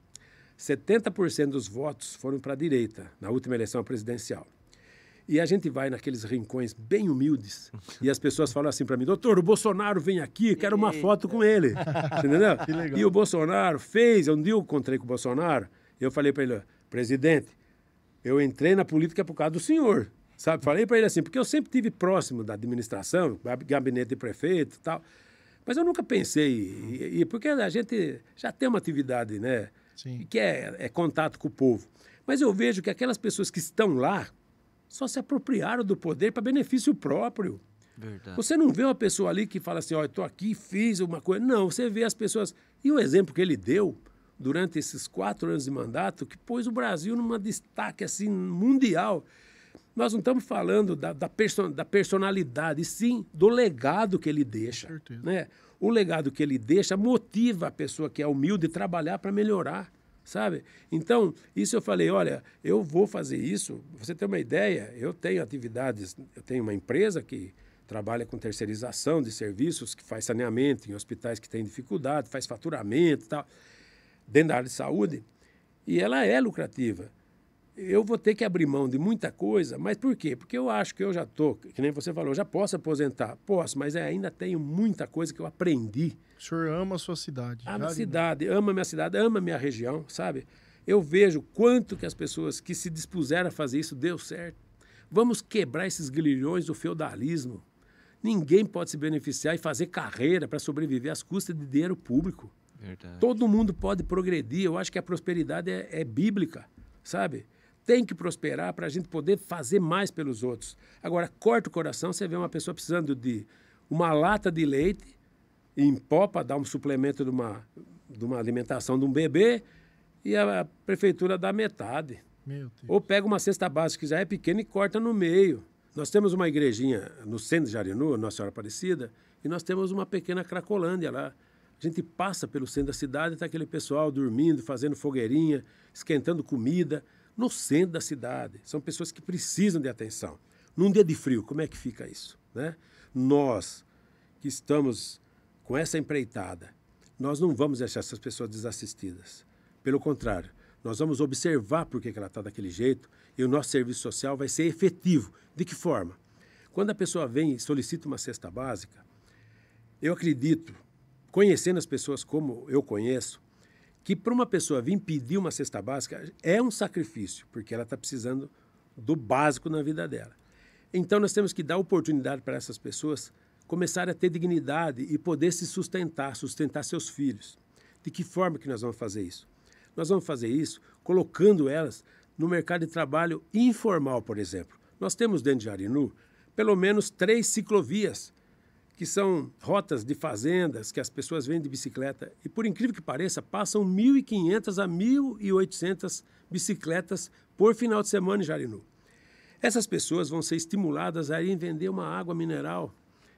70% dos votos foram para a direita na última eleição presidencial. E a gente vai naqueles rincões bem humildes e as pessoas falam assim para mim: doutor, o Bolsonaro vem aqui, quero uma foto com ele. entendeu? E o Bolsonaro fez. Um dia eu encontrei com o Bolsonaro, eu falei para ele: presidente, eu entrei na política por causa do senhor. Sabe? Falei para ele assim, porque eu sempre tive próximo da administração, gabinete de prefeito e tal. Mas eu nunca pensei, e, e, porque a gente já tem uma atividade, né? Sim. Que é, é contato com o povo. Mas eu vejo que aquelas pessoas que estão lá, só se apropriaram do poder para benefício próprio. Verdade. Você não vê uma pessoa ali que fala assim, ó, oh, estou aqui, fiz uma coisa. Não, você vê as pessoas. E o exemplo que ele deu durante esses quatro anos de mandato, que pôs o Brasil numa destaque assim mundial. Nós não estamos falando da, da, perso da personalidade, sim do legado que ele deixa. Né? O legado que ele deixa motiva a pessoa que é humilde a trabalhar para melhorar sabe? Então, isso eu falei, olha, eu vou fazer isso. Você tem uma ideia? Eu tenho atividades, eu tenho uma empresa que trabalha com terceirização de serviços, que faz saneamento em hospitais que têm dificuldade, faz faturamento e tal, dentro da área de saúde, e ela é lucrativa eu vou ter que abrir mão de muita coisa, mas por quê? Porque eu acho que eu já estou, que nem você falou, já posso aposentar. Posso, mas é, ainda tenho muita coisa que eu aprendi. O senhor ama a sua cidade. Ama a cidade, ama minha cidade, ama minha região, sabe? Eu vejo quanto que as pessoas que se dispuseram a fazer isso deu certo. Vamos quebrar esses grilhões do feudalismo. Ninguém pode se beneficiar e fazer carreira para sobreviver às custas de dinheiro público. Verdade. Todo mundo pode progredir. Eu acho que a prosperidade é, é bíblica, sabe? tem que prosperar para a gente poder fazer mais pelos outros. Agora, corta o coração, você vê uma pessoa precisando de uma lata de leite em pó para dar um suplemento de uma, de uma alimentação de um bebê e a prefeitura dá metade. Ou pega uma cesta básica que já é pequena e corta no meio. Nós temos uma igrejinha no centro de Jarinu, Nossa Senhora Aparecida, e nós temos uma pequena cracolândia lá. A gente passa pelo centro da cidade e está aquele pessoal dormindo, fazendo fogueirinha, esquentando comida no centro da cidade. São pessoas que precisam de atenção. Num dia de frio, como é que fica isso? Né? Nós que estamos com essa empreitada, nós não vamos deixar essas pessoas desassistidas. Pelo contrário, nós vamos observar por que ela está daquele jeito e o nosso serviço social vai ser efetivo. De que forma? Quando a pessoa vem e solicita uma cesta básica, eu acredito, conhecendo as pessoas como eu conheço, que para uma pessoa vir pedir uma cesta básica é um sacrifício, porque ela está precisando do básico na vida dela. Então nós temos que dar oportunidade para essas pessoas começarem a ter dignidade e poder se sustentar, sustentar seus filhos. De que forma que nós vamos fazer isso? Nós vamos fazer isso colocando elas no mercado de trabalho informal, por exemplo. Nós temos dentro de Arinu pelo menos três ciclovias que são rotas de fazendas que as pessoas vêm de bicicleta. E por incrível que pareça, passam 1.500 a 1.800 bicicletas por final de semana em Jarinu. Essas pessoas vão ser estimuladas a irem vender uma água mineral,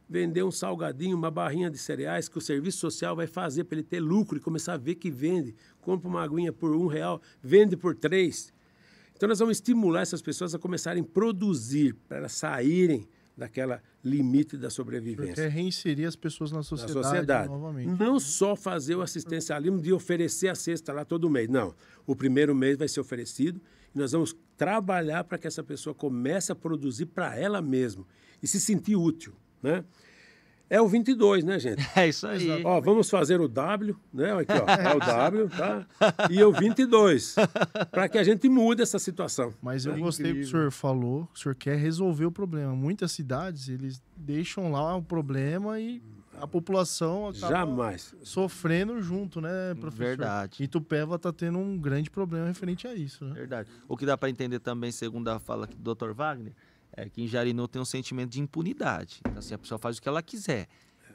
vender um salgadinho, uma barrinha de cereais que o serviço social vai fazer para ele ter lucro e começar a ver que vende. Compra uma aguinha por um real, vende por três. Então nós vamos estimular essas pessoas a começarem a produzir, para elas saírem daquela limite da sobrevivência. Porque é reinserir as pessoas na sociedade, na sociedade. novamente. Não só fazer o assistencialismo de oferecer a cesta lá todo mês. Não. O primeiro mês vai ser oferecido e nós vamos trabalhar para que essa pessoa comece a produzir para ela mesma e se sentir útil, né? é o 22, né, gente? É isso aí. Ó, vamos fazer o W, né? Aqui, ó, é o W, tá? E o 22, para que a gente mude essa situação. Mas eu é gostei incrível. que o senhor falou, o senhor quer resolver o problema. Muitas cidades, eles deixam lá o problema e a população acaba Jamais. sofrendo junto, né, professor? Verdade. E Tupéva está tendo um grande problema referente a isso, né? Verdade. O que dá para entender também, segundo a fala do Dr. Wagner, é que em Jarinô tem um sentimento de impunidade. Então, assim, a pessoa faz o que ela quiser.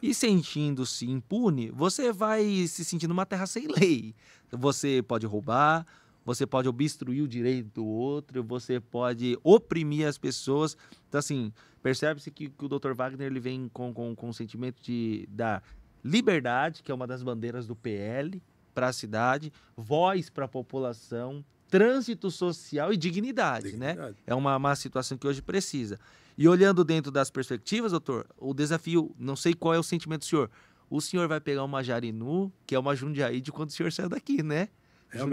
E sentindo-se impune, você vai se sentindo uma terra sem lei. Você pode roubar, você pode obstruir o direito do outro, você pode oprimir as pessoas. Então, assim, percebe-se que, que, o Dr. Wagner ele vem com, com, com o sentimento de, da liberdade, que é uma das bandeiras do PL, para a cidade, voz para a população, trânsito social e dignidade, né? dignidade. né? É uma, uma situação que hoje precisa. E olhando dentro das perspectivas, doutor, o desafio, não sei qual é o sentimento do senhor. O senhor vai pegar uma Jarinu, que é uma Jundiaí de quando o senhor saiu daqui, né?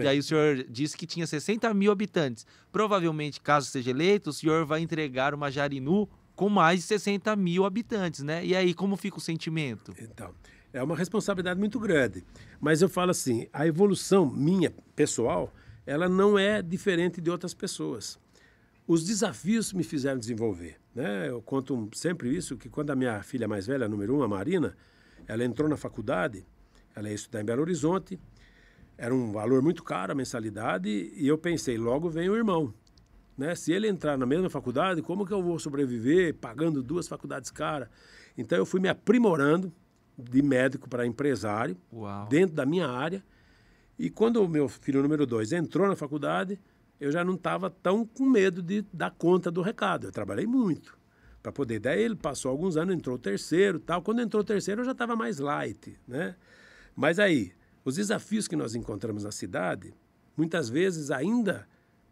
E aí o senhor disse que tinha 60 mil habitantes. Provavelmente, caso seja eleito, o senhor vai entregar uma Jarinu com mais de 60 mil habitantes, né? E aí, como fica o sentimento? Então, é uma responsabilidade muito grande. Mas eu falo assim, a evolução minha, pessoal, ela não é diferente de outras pessoas. Os desafios me fizeram desenvolver. Né? Eu conto sempre isso, que quando a minha filha mais velha, a número um, a Marina, ela entrou na faculdade, ela ia estudar em Belo Horizonte, era um valor muito caro a mensalidade, e eu pensei, logo vem o irmão. Né? Se ele entrar na mesma faculdade, como que eu vou sobreviver pagando duas faculdades caras? Então eu fui me aprimorando de médico para empresário, Uau. dentro da minha área, e quando o meu filho número dois entrou na faculdade, eu já não estava tão com medo de dar conta do recado. Eu trabalhei muito para poder. Daí ele passou alguns anos, entrou o terceiro tal. Quando entrou o terceiro, eu já estava mais light, né? Mas aí, os desafios que nós encontramos na cidade, muitas vezes ainda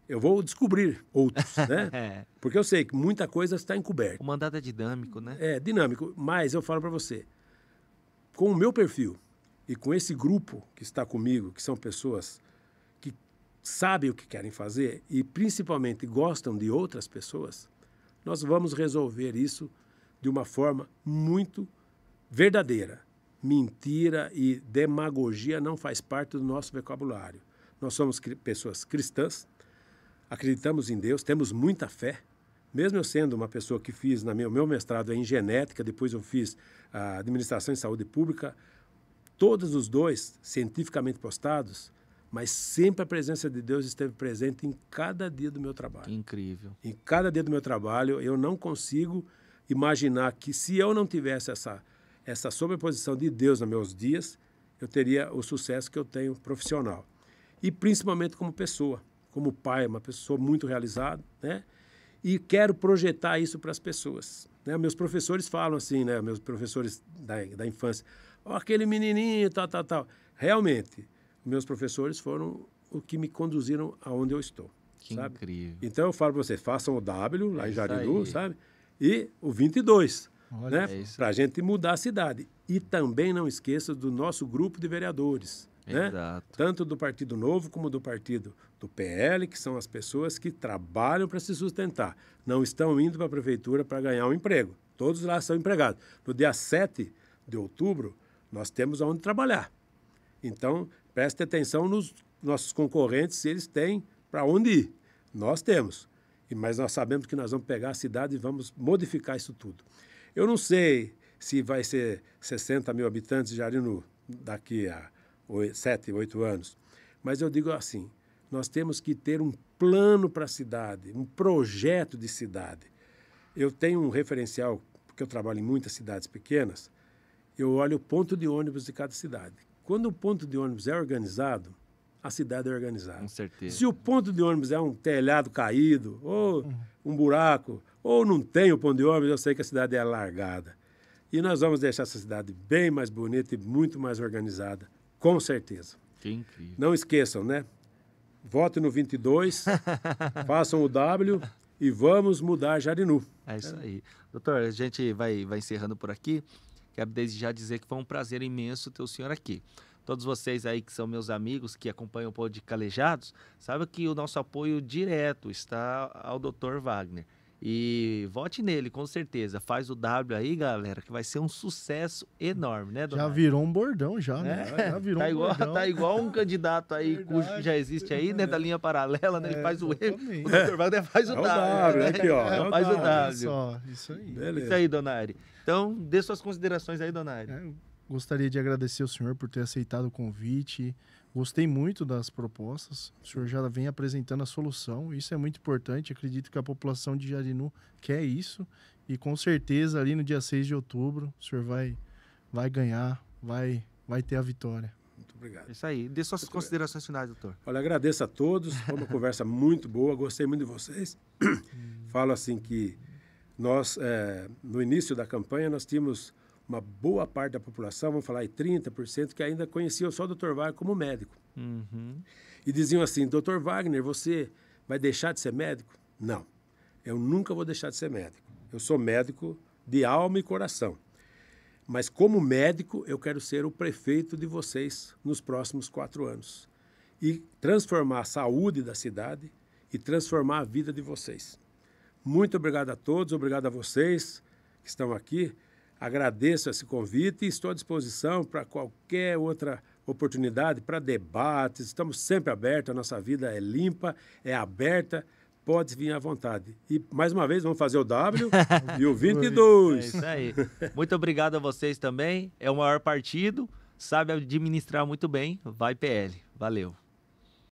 eu vou descobrir outros, né? Porque eu sei que muita coisa está encoberta. O mandato é dinâmico, né? É, dinâmico. Mas eu falo para você, com o meu perfil, e com esse grupo que está comigo, que são pessoas que sabem o que querem fazer e principalmente gostam de outras pessoas, nós vamos resolver isso de uma forma muito verdadeira. Mentira e demagogia não faz parte do nosso vocabulário. Nós somos cri pessoas cristãs, acreditamos em Deus, temos muita fé. Mesmo eu sendo uma pessoa que fiz, na meu meu mestrado em genética, depois eu fiz a administração em saúde pública, Todos os dois cientificamente postados, mas sempre a presença de Deus esteve presente em cada dia do meu trabalho. Incrível. Em cada dia do meu trabalho, eu não consigo imaginar que se eu não tivesse essa essa sobreposição de Deus nos meus dias, eu teria o sucesso que eu tenho profissional. E principalmente como pessoa, como pai, uma pessoa muito realizada, né? E quero projetar isso para as pessoas. Né? Meus professores falam assim, né? Meus professores da, da infância, oh, aquele menininho, tal, tal, tal. Realmente, meus professores foram o que me conduziram aonde eu estou. Que sabe? incrível. Então eu falo para vocês, façam o W lá é em Jardim sabe? E o 22, Olha né? É para a gente mudar a cidade. E também não esqueça do nosso grupo de vereadores. Né? Tanto do Partido Novo como do Partido do PL, que são as pessoas que trabalham para se sustentar. Não estão indo para a prefeitura para ganhar um emprego. Todos lá são empregados. No dia 7 de outubro, nós temos aonde trabalhar. Então, preste atenção nos nossos concorrentes, se eles têm para onde ir. Nós temos. Mas nós sabemos que nós vamos pegar a cidade e vamos modificar isso tudo. Eu não sei se vai ser 60 mil habitantes de Arino daqui a 7, 8 anos. Mas eu digo assim, nós temos que ter um plano para a cidade, um projeto de cidade. Eu tenho um referencial, porque eu trabalho em muitas cidades pequenas, eu olho o ponto de ônibus de cada cidade. Quando o ponto de ônibus é organizado, a cidade é organizada. Com certeza. Se o ponto de ônibus é um telhado caído, ou uhum. um buraco, ou não tem o ponto de ônibus, eu sei que a cidade é alargada. E nós vamos deixar essa cidade bem mais bonita e muito mais organizada, com certeza. Que incrível. Não esqueçam, né? Vote no 22, façam o W e vamos mudar Jarinu. É isso aí. Doutor, a gente vai, vai encerrando por aqui. Quero desde já dizer que foi um prazer imenso ter o senhor aqui. Todos vocês aí que são meus amigos, que acompanham o de Calejados, sabem que o nosso apoio direto está ao Dr. Wagner. E vote nele, com certeza. Faz o W aí, galera, que vai ser um sucesso enorme, né, Já virou um bordão, já, né? É, já virou tá um igual, bordão. Tá igual um candidato aí, Verdade. cujo que já existe aí, né, da linha paralela, né? Ele é, faz o E, o Dr. Wagner faz o, é w, w. Né? Aqui, ó. É, é faz o W. Só, isso aí. Beleza. Isso aí, Donari. Então, dê suas considerações aí, Donari. É, gostaria de agradecer ao senhor por ter aceitado o convite. Gostei muito das propostas. O senhor já vem apresentando a solução. Isso é muito importante. Acredito que a população de Jarinu quer isso. E com certeza, ali no dia 6 de outubro, o senhor vai, vai ganhar, vai, vai ter a vitória. Muito obrigado. Isso aí. Dê suas muito considerações bem. finais, doutor. Olha, agradeço a todos. Foi uma conversa muito boa. Gostei muito de vocês. Hum. Falo assim que nós, é, no início da campanha, nós tínhamos uma boa parte da população, vamos falar aí 30%, que ainda conheciam só o Dr. Wagner como médico. Uhum. E diziam assim: Dr. Wagner, você vai deixar de ser médico? Não, eu nunca vou deixar de ser médico. Eu sou médico de alma e coração. Mas como médico, eu quero ser o prefeito de vocês nos próximos quatro anos e transformar a saúde da cidade e transformar a vida de vocês. Muito obrigado a todos, obrigado a vocês que estão aqui. Agradeço esse convite e estou à disposição para qualquer outra oportunidade, para debates. Estamos sempre abertos, a nossa vida é limpa, é aberta pode vir à vontade. E mais uma vez, vamos fazer o W e o 22. É isso aí. Muito obrigado a vocês também. É o maior partido, sabe administrar muito bem. Vai PL. Valeu.